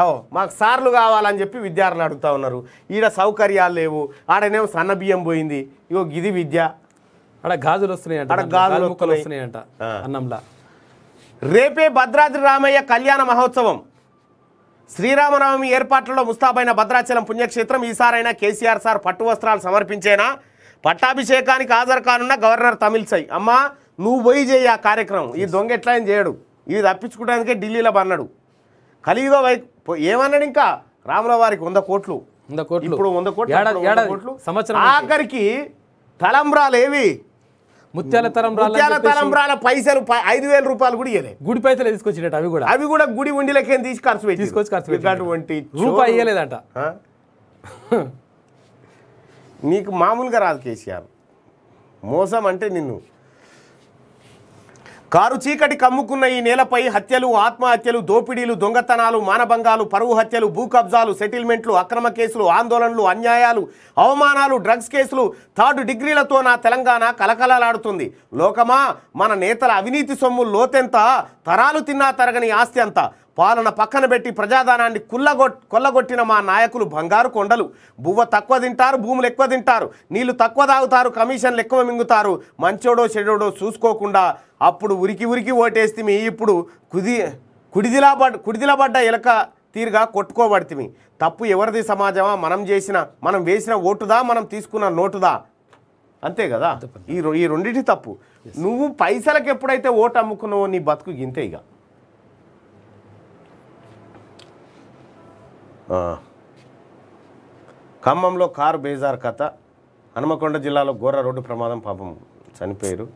ఓ మాకు సార్లు కావాలని చెప్పి విద్యార్థులు అడుగుతూ ఉన్నారు ఈడ సౌకర్యాలు లేవు ఆడనేమో సన్న బియ్యం పోయింది ఇగో ఇది విద్య ఆడ గాజులు వస్తున్నాయంట గాజులు వస్తున్నాయంట అన్నంలా రేపే భద్రాద్రి రామయ్య కళ్యాణ మహోత్సవం శ్రీరామనవమి ఏర్పాట్లలో ముస్తాబైన భద్రాచలం పుణ్యక్షేత్రం ఈసారైనా కేసీఆర్ సార్ పట్టు వస్త్రాలు సమర్పించేనా పట్టాభిషేకానికి హాజరు కానున్న గవర్నర్ తమిళసై అమ్మ నువ్వు పోయి చేయి ఆ కార్యక్రమం ఈ దొంగ ఎట్లా చేయడు ఇది తప్పించుకోవడానికే ఢిల్లీలో బన్నాడు కలియుగ వై ఏమన్నాడు ఇంకా రాముల వారికి వంద కోట్లు వంద కోట్లు ఇప్పుడు వంద కోట్లు ఆఖరికి తలంబ్రాలు ఏవి ముత్యాల తరం తలంబ్రాల పైసలు ఐదు వేల రూపాయలు కూడా ఇవ్వలేదు గుడి పైసలు తీసుకొచ్చినట్టు అవి కూడా అవి కూడా గుడి ఉండిలకే తీసి ఖర్చు తీసుకొచ్చి ఖర్చు పెట్టినటువంటి రూపాయి ఇవ్వలేదంట నీకు మామూలుగా రాదు కేసీఆర్ మోసం అంటే నిన్ను కారు చీకటి కమ్ముకున్న ఈ నేలపై హత్యలు ఆత్మహత్యలు దోపిడీలు దొంగతనాలు మానభంగాలు పరువు హత్యలు భూ కబ్జాలు సెటిల్మెంట్లు అక్రమ కేసులు ఆందోళనలు అన్యాయాలు అవమానాలు డ్రగ్స్ కేసులు థర్డ్ డిగ్రీలతో నా తెలంగాణ కలకలలాడుతుంది లోకమా మన నేతల అవినీతి సొమ్ము లోతెంత తరాలు తిన్నా తరగని ఆస్తి అంత పాలన పక్కన పెట్టి ప్రజాధనాన్ని కుల్లగొట్ కొల్లగొట్టిన మా నాయకులు బంగారు కొండలు బువ్వ తక్కువ తింటారు భూములు ఎక్కువ తింటారు నీళ్లు తక్కువ తాగుతారు కమిషన్లు ఎక్కువ మింగుతారు మంచోడో చెడోడో చూసుకోకుండా అప్పుడు ఉరికి ఉరికి ఓటేస్తే ఇప్పుడు కుది కుడిదిలాబడ్ కుడిదిలాబడ్డ ఎలక తీరుగా కొట్టుకోబడితిమి తప్పు ఎవరిది సమాజమా మనం చేసిన మనం వేసిన ఓటుదా మనం తీసుకున్న నోటుదా అంతే కదా ఈ ఈ రెండింటి తప్పు నువ్వు పైసలకు ఎప్పుడైతే ఓటు అమ్ముకున్నావో నీ బతుకు గింతే ఇక ఖమ్మంలో కారు బేజార్ కథ హనుమకొండ జిల్లాలో ఘోర రోడ్డు ప్రమాదం పాపం చనిపోయారు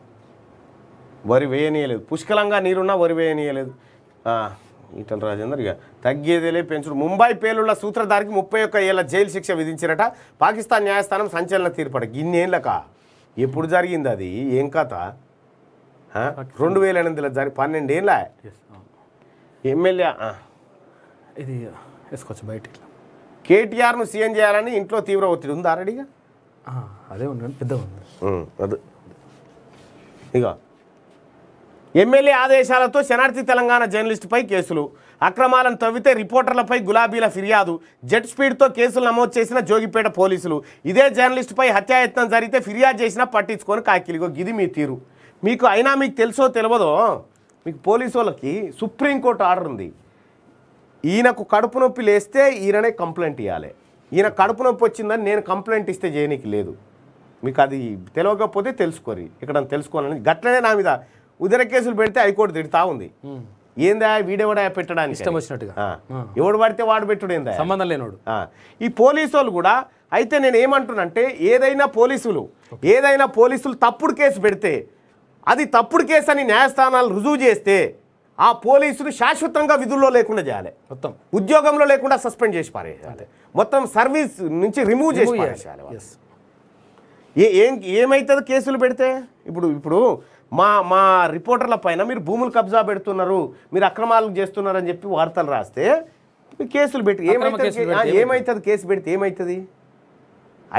వరి వేయనీయలేదు పుష్కలంగా నీరున్నా వరి వేయనీయలేదు ఈటల రాజేందర్ ఇక తగ్గేదేలే పెంచుడు ముంబై పేలుళ్ళ సూత్రధారికి ముప్పై ఒక్క ఏళ్ళ జైలు శిక్ష విధించారట పాకిస్తాన్ న్యాయస్థానం సంచలన తీర్పట ఇన్నేళ్ళక ఎప్పుడు జరిగింది అది ఏం కథ రెండు వేల ఎనిమిదిలో జరిగి పన్నెండేళ్ళ ఎమ్మెల్యే ఇది వేసుకోవచ్చు బయట ఇట్లా కేటీఆర్ను సీఎం చేయాలని ఇంట్లో తీవ్ర ఒత్తిడి ఉంది ఆల్రెడీగా అదే ఉండండి పెద్ద ఉంది అది ఇక ఎమ్మెల్యే ఆదేశాలతో శనార్థి తెలంగాణ జర్నలిస్టుపై కేసులు అక్రమాలను తవ్వితే రిపోర్టర్లపై గులాబీల ఫిర్యాదు జెట్ స్పీడ్తో కేసులు నమోదు చేసిన జోగిపేట పోలీసులు ఇదే జర్నలిస్టుపై హత్యాయత్నం జరిగితే ఫిర్యాదు చేసినా పట్టించుకొని కాకిలిగో గిది మీ తీరు మీకు అయినా మీకు తెలుసో తెలియదో మీకు పోలీసు వాళ్ళకి సుప్రీంకోర్టు ఆర్డర్ ఉంది ఈయనకు కడుపు నొప్పి లేస్తే ఈయననే కంప్లైంట్ ఇవ్వాలి ఈయన కడుపు నొప్పి వచ్చిందని నేను కంప్లైంట్ ఇస్తే చేయనీకి లేదు మీకు అది తెలియకపోతే తెలుసుకోరి ఇక్కడ తెలుసుకోవాలని గట్లనే నా మీద ఉదర కేసులు పెడితే హైకోర్టు తిడతా ఉంది ఏందా వీడెవడా పెట్టడానికి ఇష్టం వచ్చినట్టుగా ఎవడు పడితే వాడు పెట్టుడు ఏందా సంబంధం లేనోడు ఈ పోలీసు వాళ్ళు కూడా అయితే నేను ఏమంటున్నంటే ఏదైనా పోలీసులు ఏదైనా పోలీసులు తప్పుడు కేసు పెడితే అది తప్పుడు కేసు అని న్యాయస్థానాలు రుజువు చేస్తే ఆ పోలీసులు శాశ్వతంగా విధుల్లో లేకుండా చేయాలి మొత్తం ఉద్యోగంలో లేకుండా సస్పెండ్ చేసి పారేయాలి మొత్తం సర్వీస్ నుంచి రిమూవ్ చేసి ఏ ఏం ఏమవుతుంది కేసులు పెడితే ఇప్పుడు ఇప్పుడు మా మా రిపోర్టర్ల పైన మీరు భూములు కబ్జా పెడుతున్నారు మీరు అక్రమాలు చేస్తున్నారు అని చెప్పి వార్తలు రాస్తే కేసులు పెట్టి ఏమైతుంది ఏమవుతుంది కేసు పెడితే ఏమవుతుంది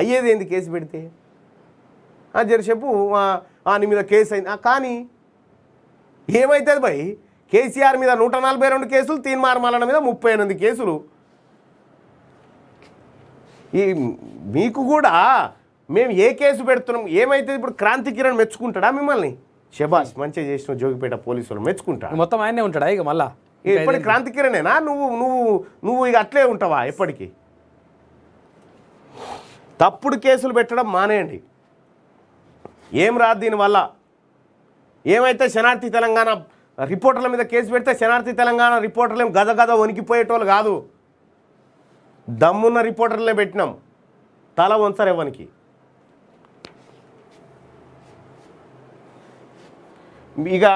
అయ్యేది ఏంది కేసు పెడితే జరసేపు నీ మీద కేసు అయింది కానీ ఏమవుతుంది భయ్ కేసీఆర్ మీద నూట నలభై రెండు కేసులు తీన్మార్ మలన మీద ముప్పై ఎనిమిది కేసులు ఈ మీకు కూడా మేము ఏ కేసు పెడుతున్నాం ఏమైతే ఇప్పుడు క్రాంతి కిరణ్ మెచ్చుకుంటాడా మిమ్మల్ని శబాస్ మంచిగా చేసిన జోగిపేట పోలీసులు మెచ్చుకుంటా మొత్తం ఆయనే ఉంటాడా ఇక మళ్ళా ఇప్పటికి క్రాంతి కిరణేనా నువ్వు నువ్వు నువ్వు ఇక అట్లే ఉంటావా ఎప్పటికీ తప్పుడు కేసులు పెట్టడం మానేయండి ఏం రాదు దీనివల్ల ఏమైతే శనార్థి తెలంగాణ రిపోర్టర్ల మీద కేసు పెడితే శనార్థి తెలంగాణ రిపోర్టర్లు ఏం గద గద వణికిపోయేటోళ్ళు కాదు దమ్మున్న రిపోర్టర్లే పెట్టినాం తల వంచరు ఎవరికి ఇక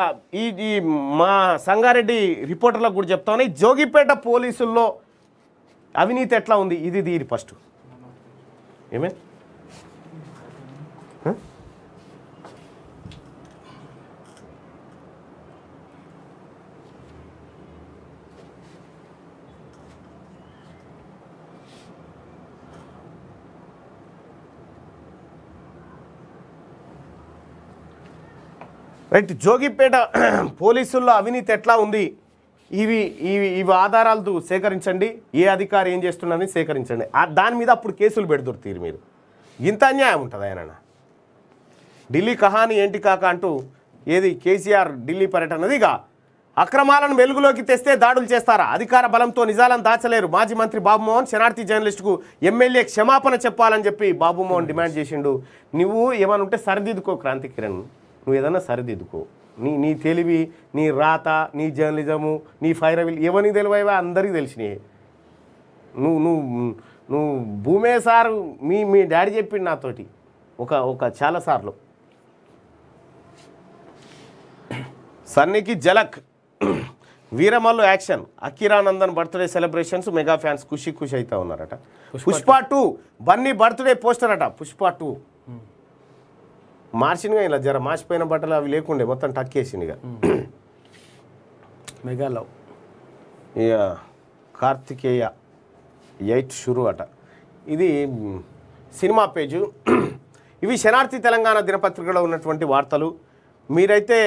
ఈ ఈ మా సంగారెడ్డి రిపోర్టర్లకు కూడా చెప్తామని జోగిపేట పోలీసుల్లో అవినీతి ఎట్లా ఉంది ఇది దీని ఫస్ట్ ఏమే రైట్ జోగిపేట పోలీసుల్లో అవినీతి ఎట్లా ఉంది ఇవి ఇవి ఇవి ఆధారాలు సేకరించండి ఏ అధికారి ఏం చేస్తున్నది సేకరించండి దాని మీద అప్పుడు కేసులు పెడుతురు మీరు ఇంత అన్యాయం ఉంటుంది ఆయన ఢిల్లీ కహాని ఏంటి కాక అంటూ ఏది కేసీఆర్ ఢిల్లీ పర్యటనదిగా అక్రమాలను వెలుగులోకి తెస్తే దాడులు చేస్తారా అధికార బలంతో నిజాలను దాచలేరు మాజీ మంత్రి బాబుమోహన్ శరణార్థి జర్నలిస్టుకు ఎమ్మెల్యే క్షమాపణ చెప్పాలని చెప్పి బాబుమోహన్ డిమాండ్ చేసిండు నువ్వు ఏమనుంటే సరిదిద్దుకో క్రాంతి కిరణ్ నువ్వు ఏదైనా సరిదిద్దుకో నీ నీ తెలివి నీ రాత నీ జర్నలిజము నీ ఫైరవిల్ ఎవరికి తెలివైవా అందరికీ తెలిసినాయి నువ్వు నువ్వు నువ్వు భూమే సార్ మీ మీ డాడీ చెప్పిండు నాతోటి ఒక ఒక చాలాసార్లు సన్నికి జలక్ Veeramallu action Akiranandan birthday celebrations mega fans ఖుషి ఖుషి అవుతా ఉన్నారట Pushpa two Bunny birthday poster అట పుష్ప టూ మార్చినగా ఇలా జర మార్చిపోయిన బట్టలు అవి లేకుండే మొత్తం టక్కేసిండుగా మెగా లవ్ ఇక కార్తికేయ ఎయిట్ షురు అట ఇది సినిమా పేజు ఇవి శనార్థి తెలంగాణ దినపత్రికలో ఉన్నటువంటి వార్తలు మీరైతే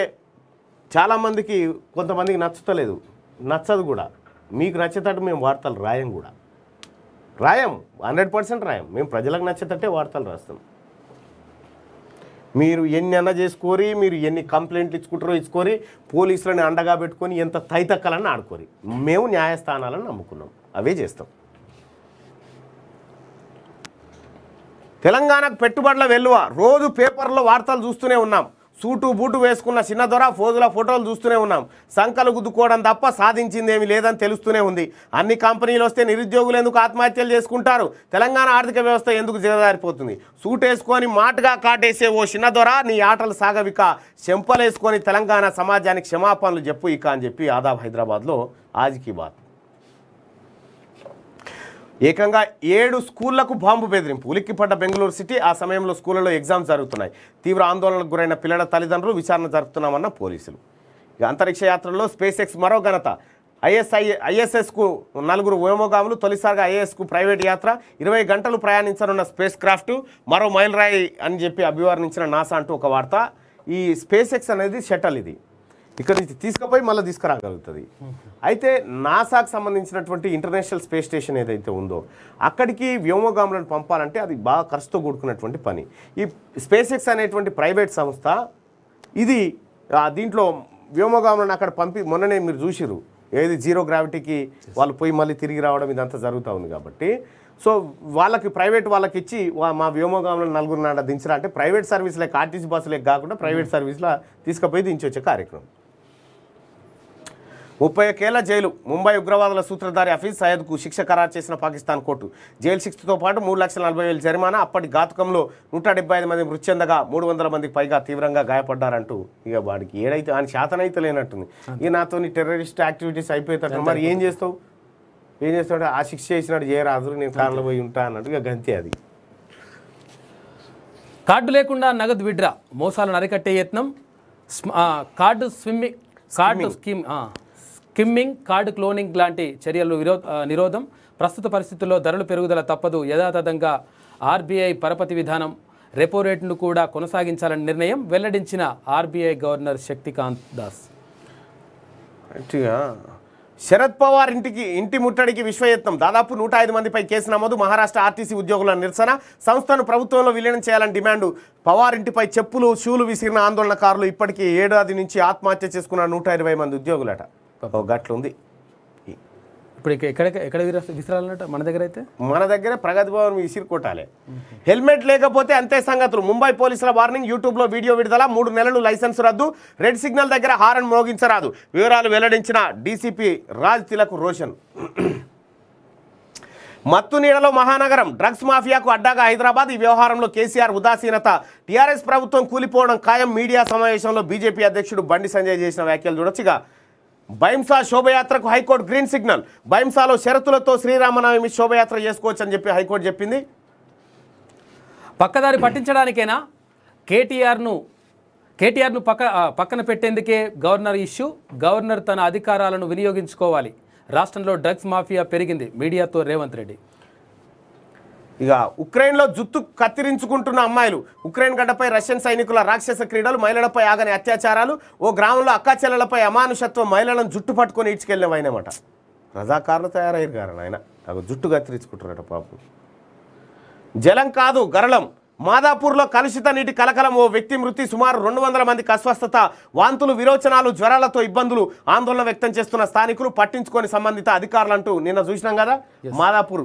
చాలామందికి కొంతమందికి నచ్చుతలేదు నచ్చదు కూడా మీకు నచ్చేటట్టు మేము వార్తలు రాయం కూడా రాయం హండ్రెడ్ పర్సెంట్ రాయం మేము ప్రజలకు నచ్చేటట్టే వార్తలు రాస్తాం మీరు ఎన్ని అన్న చేసుకోరి మీరు ఎన్ని కంప్లైంట్లు ఇచ్చుకుంటారో ఇచ్చుకోరి పోలీసులని అండగా పెట్టుకొని ఎంత తైతక్కలని ఆడుకోరి మేము న్యాయస్థానాలను నమ్ముకున్నాం అవే చేస్తాం తెలంగాణకు పెట్టుబడుల వెల్లువ రోజు పేపర్లో వార్తలు చూస్తూనే ఉన్నాం సూటు బూటు వేసుకున్న చిన్న దొర ఫోజుల ఫోటోలు చూస్తూనే ఉన్నాం సంకలు గుద్దుకోవడం తప్ప సాధించిందేమీ లేదని తెలుస్తూనే ఉంది అన్ని కంపెనీలు వస్తే నిరుద్యోగులు ఎందుకు ఆత్మహత్యలు చేసుకుంటారు తెలంగాణ ఆర్థిక వ్యవస్థ ఎందుకు దిగజారిపోతుంది సూట్ వేసుకొని మాటగా కాటేసే ఓ చిన్న దొర నీ ఆటలు సాగవిక చెంపలేసుకొని తెలంగాణ సమాజానికి క్షమాపణలు చెప్పు ఇక అని చెప్పి ఆదాబ్ హైదరాబాద్లో ఆజ్కి బాత్ ఏకంగా ఏడు స్కూళ్లకు బాంబు బెదిరింపు ఉలిక్కిపడ్డ బెంగళూరు సిటీ ఆ సమయంలో స్కూళ్లలో ఎగ్జామ్స్ జరుగుతున్నాయి తీవ్ర ఆందోళనకు గురైన పిల్లల తల్లిదండ్రులు విచారణ జరుపుతున్నామన్న పోలీసులు ఇక అంతరిక్ష యాత్రలో స్పేస్ ఎక్స్ మరో ఘనత ఐఎస్ఐ ఐఎస్ఎస్కు నలుగురు వ్యోమగాములు తొలిసారిగా ఐఎస్కు ప్రైవేట్ యాత్ర ఇరవై గంటలు ప్రయాణించనున్న స్పేస్ క్రాఫ్ట్ మరో మైల్ రాయి అని చెప్పి అభివర్ణించిన నాసా అంటూ ఒక వార్త ఈ స్పేస్ ఎక్స్ అనేది షటల్ ఇది ఇక్కడ నుంచి తీసుకుపోయి మళ్ళీ తీసుకురాగలుగుతుంది అయితే నాసాకు సంబంధించినటువంటి ఇంటర్నేషనల్ స్పేస్ స్టేషన్ ఏదైతే ఉందో అక్కడికి వ్యోమగాములను పంపాలంటే అది బాగా ఖర్చుతో కూడుకున్నటువంటి పని ఈ స్పేస్ ఎక్స్ అనేటువంటి ప్రైవేట్ సంస్థ ఇది దీంట్లో వ్యోమగాములను అక్కడ పంపి మొన్ననే మీరు చూసిరు ఏది జీరో గ్రావిటీకి వాళ్ళు పోయి మళ్ళీ తిరిగి రావడం ఇదంతా జరుగుతూ ఉంది కాబట్టి సో వాళ్ళకి ప్రైవేట్ వాళ్ళకి ఇచ్చి మా వ్యోమగాములను నలుగురు నాడ దించరా అంటే ప్రైవేట్ సర్వీస్లకు ఆర్టీసీ బస్సులే కాకుండా ప్రైవేట్ సర్వీస్లో తీసుకుపోయి దించొచ్చే కార్యక్రమం ముప్పై ఒకేళ్ల జైలు ముంబై ఉగ్రవాదుల సూత్రధారి హఫీజ్ సయద్కు శిక్ష ఖరారు చేసిన పాకిస్తాన్ కోర్టు జైలు శిక్షతో పాటు మూడు లక్షల నలభై వేల జరిమానా అప్పటి ఘాతకంలో నూట డెబ్బై ఐదు మంది మృతి చెందగా మూడు వందల మందికి పైగా తీవ్రంగా గాయపడ్డారంటూ ఇక వాడికి ఏడైతే ఆయన శాతనైతే లేనట్టుంది ఇక నాతో టెర్రరిస్ట్ యాక్టివిటీస్ అయిపోతాడు మరి ఏం చేస్తావు ఏం చేస్తాడు ఆ శిక్ష చేసినాడు చేయరాదు నేను కార్లో పోయి ఉంటా అన్నట్టు ఇక గంతే అది కార్డు లేకుండా నగదు విడ్రా మోసాలను అరికట్టే యత్నం card skimming card skimming card cloning లాంటి చర్యలు నిరోధం ప్రస్తుత పరిస్థితుల్లో ధరలు పెరుగుదల తప్పదు యథాతథంగా ఆర్బీఐ పరపతి విధానం రెపో రేటును కూడా కొనసాగించాలని నిర్ణయం వెల్లడించిన ఆర్బీఐ గవర్నర్ శక్తికాంత్ దాస్ శరద్ పవార్ ఇంటికి ఇంటి ముట్టడికి విశ్వయత్నం దాదాపు నూట ఐదు మందిపై కేసు నమోదు మహారాష్ట్ర ఆర్టీసీ ఉద్యోగుల నిరసన సంస్థను ప్రభుత్వంలో విలీనం చేయాలని డిమాండు పవార్ ఇంటిపై చెప్పులు షూలు విసిరిన ఆందోళనకారులు ఇప్పటికీ ఏడాది నుంచి ఆత్మహత్య చేసుకున్న నూట మంది ఉద్యోగులట ఉంది ఇప్పుడు ఎక్కడ ఎక్కడ విసిరాలన్నట్టు మన దగ్గర అయితే మన దగ్గర ప్రగతి భవన్ విసిరి కొట్టాలి హెల్మెట్ లేకపోతే అంతే సంగతులు ముంబై పోలీసుల వార్నింగ్ యూట్యూబ్లో వీడియో విడుదల మూడు నెలలు లైసెన్స్ రద్దు రెడ్ సిగ్నల్ దగ్గర హారన్ మోగించరాదు వివరాలు వెల్లడించిన డీసీపీ రాజ్ తిలక్ రోషన్ మత్తు నీడలో మహానగరం డ్రగ్స్ మాఫియాకు అడ్డాగా హైదరాబాద్ ఈ వ్యవహారంలో కేసీఆర్ ఉదాసీనత టీఆర్ఎస్ ప్రభుత్వం కూలిపోవడం ఖాయం మీడియా సమావేశంలో బీజేపీ అధ్యక్షుడు బండి సంజయ్ చేసిన వ్యాఖ్యలు చూడొచ్చుగా భైంసా శోభయాత్రకు హైకోర్టు గ్రీన్ సిగ్నల్ భైంసాలో షరతులతో శ్రీరామనవమి శోభయాత్ర చేసుకోవచ్చని చెప్పి హైకోర్టు చెప్పింది పక్కదారి పట్టించడానికేనా కేటీఆర్ను కేటీఆర్ను పక్క పక్కన పెట్టేందుకే గవర్నర్ ఇష్యూ గవర్నర్ తన అధికారాలను వినియోగించుకోవాలి రాష్ట్రంలో డ్రగ్స్ మాఫియా పెరిగింది మీడియాతో రేవంత్ రెడ్డి ఇక ఉక్రెయిన్లో జుత్తు కత్తిరించుకుంటున్న అమ్మాయిలు ఉక్రెయిన్ గడ్డపై రష్యన్ సైనికుల రాక్షస క్రీడలు మహిళలపై ఆగని అత్యాచారాలు ఓ గ్రామంలో అక్కాచెల్లలపై అమానుషత్వం మహిళలను జుట్టు పట్టుకొని ఇడ్చుకెళ్ళినవి అయినమాట రజాకారులు తయారయ్యారు గారు ఆయన జుట్టు కత్తిరించుకుంటున్నారట పాపం జలం కాదు గరళం మాదాపూర్లో కలుషిత నీటి కలకలం ఓ వ్యక్తి మృతి సుమారు రెండు వందల మందికి అస్వస్థత వాంతులు విరోచనాలు జ్వరాలతో ఇబ్బందులు ఆందోళన వ్యక్తం చేస్తున్న స్థానికులు పట్టించుకొని సంబంధిత అధికారులంటూ నిన్న చూసినాం కదా మాదాపూర్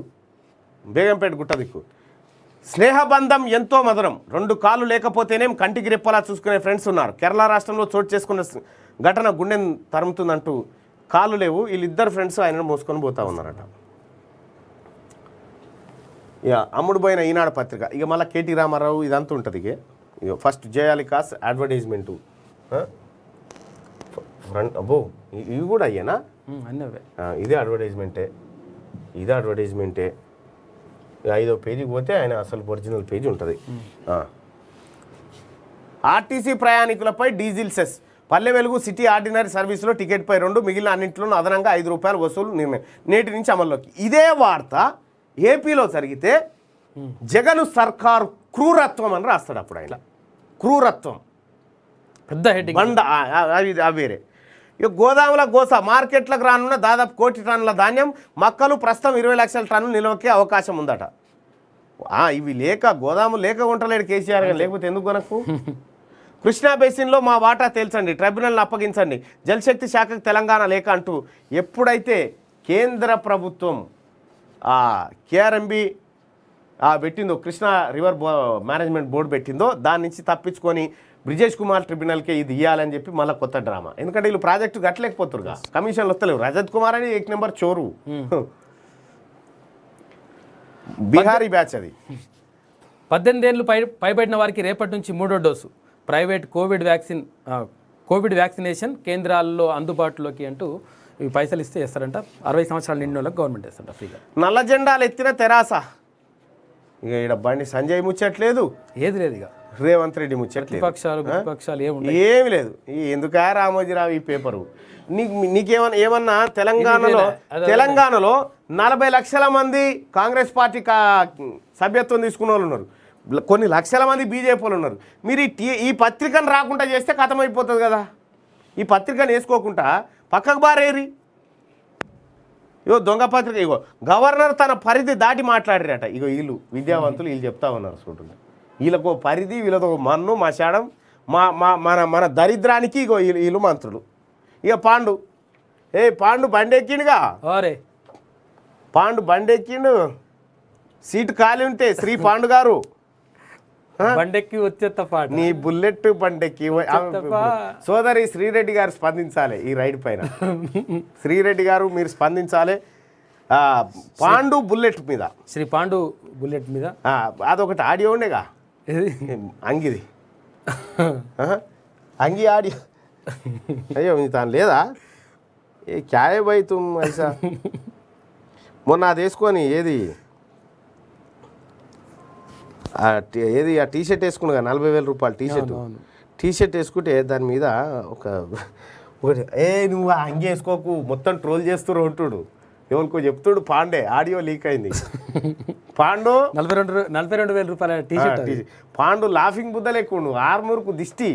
బేగంపేట గుట్ట దిక్కు స్నేహబంధం ఎంతో మధురం రెండు కాళ్ళు లేకపోతేనేం కంటికి రెప్పలా చూసుకునే ఫ్రెండ్స్ ఉన్నారు కేరళ రాష్ట్రంలో చోటు చేసుకున్న ఘటన గుండెం తరుముతుందంటూ కాళ్ళు లేవు వీళ్ళిద్దరు ఫ్రెండ్స్ ఆయనను మోసుకొని పోతా ఉన్నారట ఇక అమ్ముడు పోయిన ఈనాడు పత్రిక ఇక మళ్ళీ కేటీ రామారావు ఇదంతా ఉంటుంది ఇక ఇక ఫస్ట్ కాస్ అడ్వర్టైజ్మెంటు ఫ్రంట్ అబ్బో ఇవి కూడా అయ్యానా ఇదే అడ్వర్టైజ్మెంటే ఇదే అడ్వర్టైజ్మెంటే ఐదో పేజీకి పోతే ఆయన అసలు ఒరిజినల్ పేజీ ఉంటుంది ఆర్టీసీ ప్రయాణికులపై diesel cess Palle Velugu city ordinary సర్వీసులో టికెట్పై రెండు మిగిలిన అన్నింటిలోనూ అదనంగా ఐదు రూపాయలు వసూలు నిర్ణయం నేటి నుంచి అమల్లోకి ఇదే వార్త ఏపీలో జరిగితే జగన్ సర్కార్ క్రూరత్వం అని రాస్తాడు అప్పుడు ఆయన క్రూరత్వం పెద్ద హెడ్ బండ వేరే ఇక గోదాముల గోస మార్కెట్లకు రానున్న దాదాపు కోటి టన్నుల ధాన్యం మక్కలు ప్రస్తుతం ఇరవై లక్షల టన్నులు నిల్వకే అవకాశం ఉందట ఇవి లేక గోదాము లేక ఉంటలేడు కేసీఆర్ గారు లేకపోతే ఎందుకు కొనకు కృష్ణా బేసిన్లో మా వాటా తేల్చండి ట్రైబ్యునల్ని అప్పగించండి జలశక్తి శాఖకు తెలంగాణ లేక అంటూ ఎప్పుడైతే కేంద్ర ప్రభుత్వం కేఆర్ఎంబి పెట్టిందో కృష్ణా రివర్ మేనేజ్మెంట్ బోర్డు పెట్టిందో దాని నుంచి తప్పించుకొని బ్రిజేష్ కుమార్ ట్రిబ్యునల్కే ఇది ఇవ్వాలని చెప్పి మళ్ళీ కొత్త డ్రామా ఎందుకంటే వీళ్ళు ప్రాజెక్టు కట్టలేకపోతురుగా కమిషన్లు వస్తలేవు రజత్ కుమార్ అని ఏక్ నెంబర్ చోరు hmm. బీహారీ బ్యాచ్ అది పద్దెనిమిది ఏళ్ళు పై పైబడిన వారికి రేపటి నుంచి మూడో dose private covid vaccine covid vaccination కేంద్రాల్లో అందుబాటులోకి అంటూ ఈ పైసలు ఇస్తే చేస్తారంట అరవై సంవత్సరాలు నిండి వాళ్ళకి గవర్నమెంట్ ఇస్తారంట ఫ్రీగా నల్ల జెండాలు ఎత్తిన తెరాస ఇక ఇక్కడ బండి సంజయ్ ముచ్చట్లేదు ఏది లేదు ఇక రేవంత్ రెడ్డి ముచ్చట్లు పక్షాలు పక్షాలు ఏమి లేదు ఎందుకా రామోజీరావు ఈ పేపరు నీకు నీకేమన్నా ఏమన్నా తెలంగాణలో తెలంగాణలో నలభై లక్షల మంది కాంగ్రెస్ పార్టీ సభ్యత్వం తీసుకున్న వాళ్ళు ఉన్నారు కొన్ని లక్షల మంది బీజేపీ ఉన్నారు మీరు ఈ పత్రికను రాకుండా చేస్తే కథమైపోతుంది కదా ఈ పత్రికను వేసుకోకుండా పక్కకు బారేరి ఇగో దొంగ పత్రిక ఇగో గవర్నర్ తన పరిధి దాటి మాట్లాడారట ఇగో వీళ్ళు విద్యావంతులు వీళ్ళు చెప్తా ఉన్నారు చూడండి వీళ్ళకు పరిధి వీళ్ళతో మన్ను మా శాడం మా మా మన మన దరిద్రానికి ఇగో వీళ్ళు మంత్రులు ఇక పాండు ఏ పాండు బండి ఎక్కిండుగా పాండు బండి ఎక్కిండు సీటు ఖాళీ ఉంటే శ్రీ పాండు గారు బండెక్కి వచ్చేత పాట నీ బుల్లెట్ బండెక్కి సోదరి శ్రీరెడ్డి గారు స్పందించాలి ఈ రైడ్ పైన శ్రీరెడ్డి గారు మీరు స్పందించాలి పాండు బుల్లెట్ మీద శ్రీ పాండు బుల్లెట్ మీద అదొకటి ఆడియో ఉండేగా అంగిది అంగి ఆడి అయ్యో తాను లేదా ఏ క్యాయ్ బైతుం ఐసా మొన్న అది వేసుకొని ఏది ఏది ఆ టీషర్ట్ వేసుకుని వేసుకున్నా నలభై వేల రూపాయలు టీ టీషర్ట్ వేసుకుంటే దాని మీద ఒక ఏ నువ్వు అంగి వేసుకోకు మొత్తం ట్రోల్ చేస్తూ ఉంటుడు ఎవరికో చెప్తుడు పాండే ఆడియో లీక్ అయింది పాండు నలభై రెండు నలభై రెండు వేల రూపాయల పాండు లాఫింగ్ బుద్ధ లేకుండా ఆర్మూర్కు దిష్టి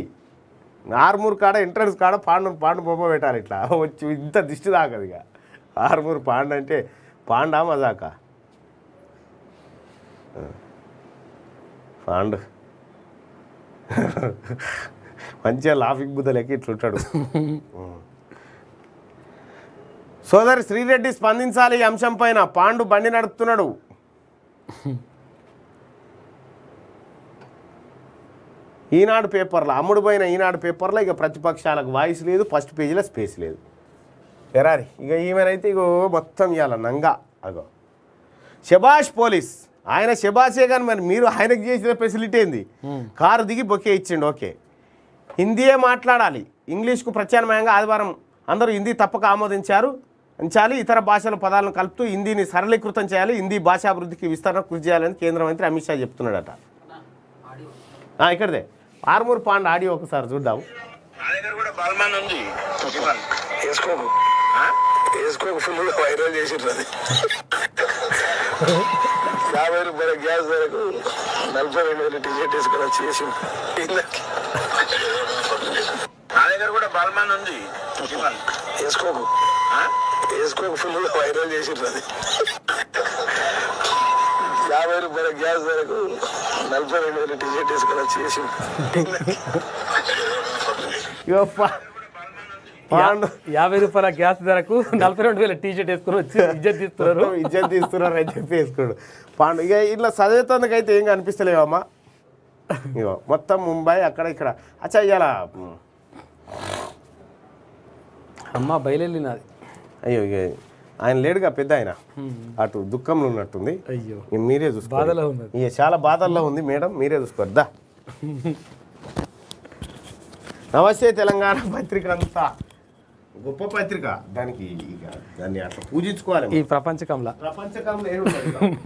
ఆర్మూర్ కాడ ఎంట్రన్స్ కాడ పాండు పాండు బొమ్మ పెట్టాలి ఇట్లా వచ్చి ఇంత దిష్టి తాకదు ఇక ఆర్మూర్ పాండు అంటే పాండా మజాక పాండు మంచిగా లాఫింగ్ బుద్ధ లెక్క ఇట్లుంటాడు సోదరి శ్రీరెడ్డి స్పందించాలి ఈ అంశం పైన పాండు బండి నడుపుతున్నాడు ఈనాడు పేపర్లో అమ్ముడు పోయిన ఈనాడు పేపర్లో ఇక ప్రతిపక్షాలకు వాయిస్ లేదు ఫస్ట్ పేజీలో స్పేస్ లేదు ఎరారి ఇక ఈమెనైతే ఇగో మొత్తం ఇవ్వాల నంగా అగో శబాష్ పోలీస్ ఆయన శబాషే కానీ మరి మీరు ఆయనకు చేసిన ఫెసిలిటీ ఏంది కారు దిగి బొకే ఇచ్చిండు ఓకే హిందీయే మాట్లాడాలి ఇంగ్లీష్కు ప్రత్యామ్నాయంగా ఆదివారం అందరూ హిందీ తప్పక ఆమోదించారు ఉంచాలి ఇతర భాషల పదాలను కలుపుతూ హిందీని సరళీకృతం చేయాలి హిందీ భాషాభివృద్ధికి విస్తరణ కృషి చేయాలని కేంద్ర మంత్రి అమిత్ షా చెప్తున్నాడట ఇక్కడదే ఆర్మూర్ పాండ్ ఆడియో ఒకసారి చూద్దాం నా దగ్గర కూడా బాల్మాన్ ఉంది వేసుకోకు వేసుకోక ఫుల్గా వైరల్ చేసిండ్రు అది యాభై రూపాయల గ్యాస్ ధరకు నలభై రెండు వేల టీషర్ట్ వేసుకొని వచ్చేసి యాభై రూపాయల గ్యాస్ ధరకు నలభై రెండు వేల టీషర్ట్ వేసుకుని వచ్చి ఇజ్జత్ తీస్తున్నారు ఇజ్జత్ తీస్తున్నారు అని చెప్పి వేసుకోడు పాండు ఇక ఇట్లా అయితే ఏం కనిపిస్తలేవమ్మా ఇగో మొత్తం ముంబై అక్కడ ఇక్కడ అచ్చా ఇవాళ అమ్మ బయలుదేరినది అయ్యో ఆయన లేడుగా పెద్ద ఆయన అటు దుఃఖంలో ఉన్నట్టుంది అయ్యో మీరే చూసుకోవాలి ఇక చాలా బాధల్లో ఉంది మేడం మీరే చూసుకోరు దా నమస్తే తెలంగాణ పత్రిక అంతా గొప్ప పత్రిక దానికి ఇక దాన్ని అట్లా పూజించుకోవాలి ఈ ప్రపంచకంలో ప్రపంచకంలో ఏమి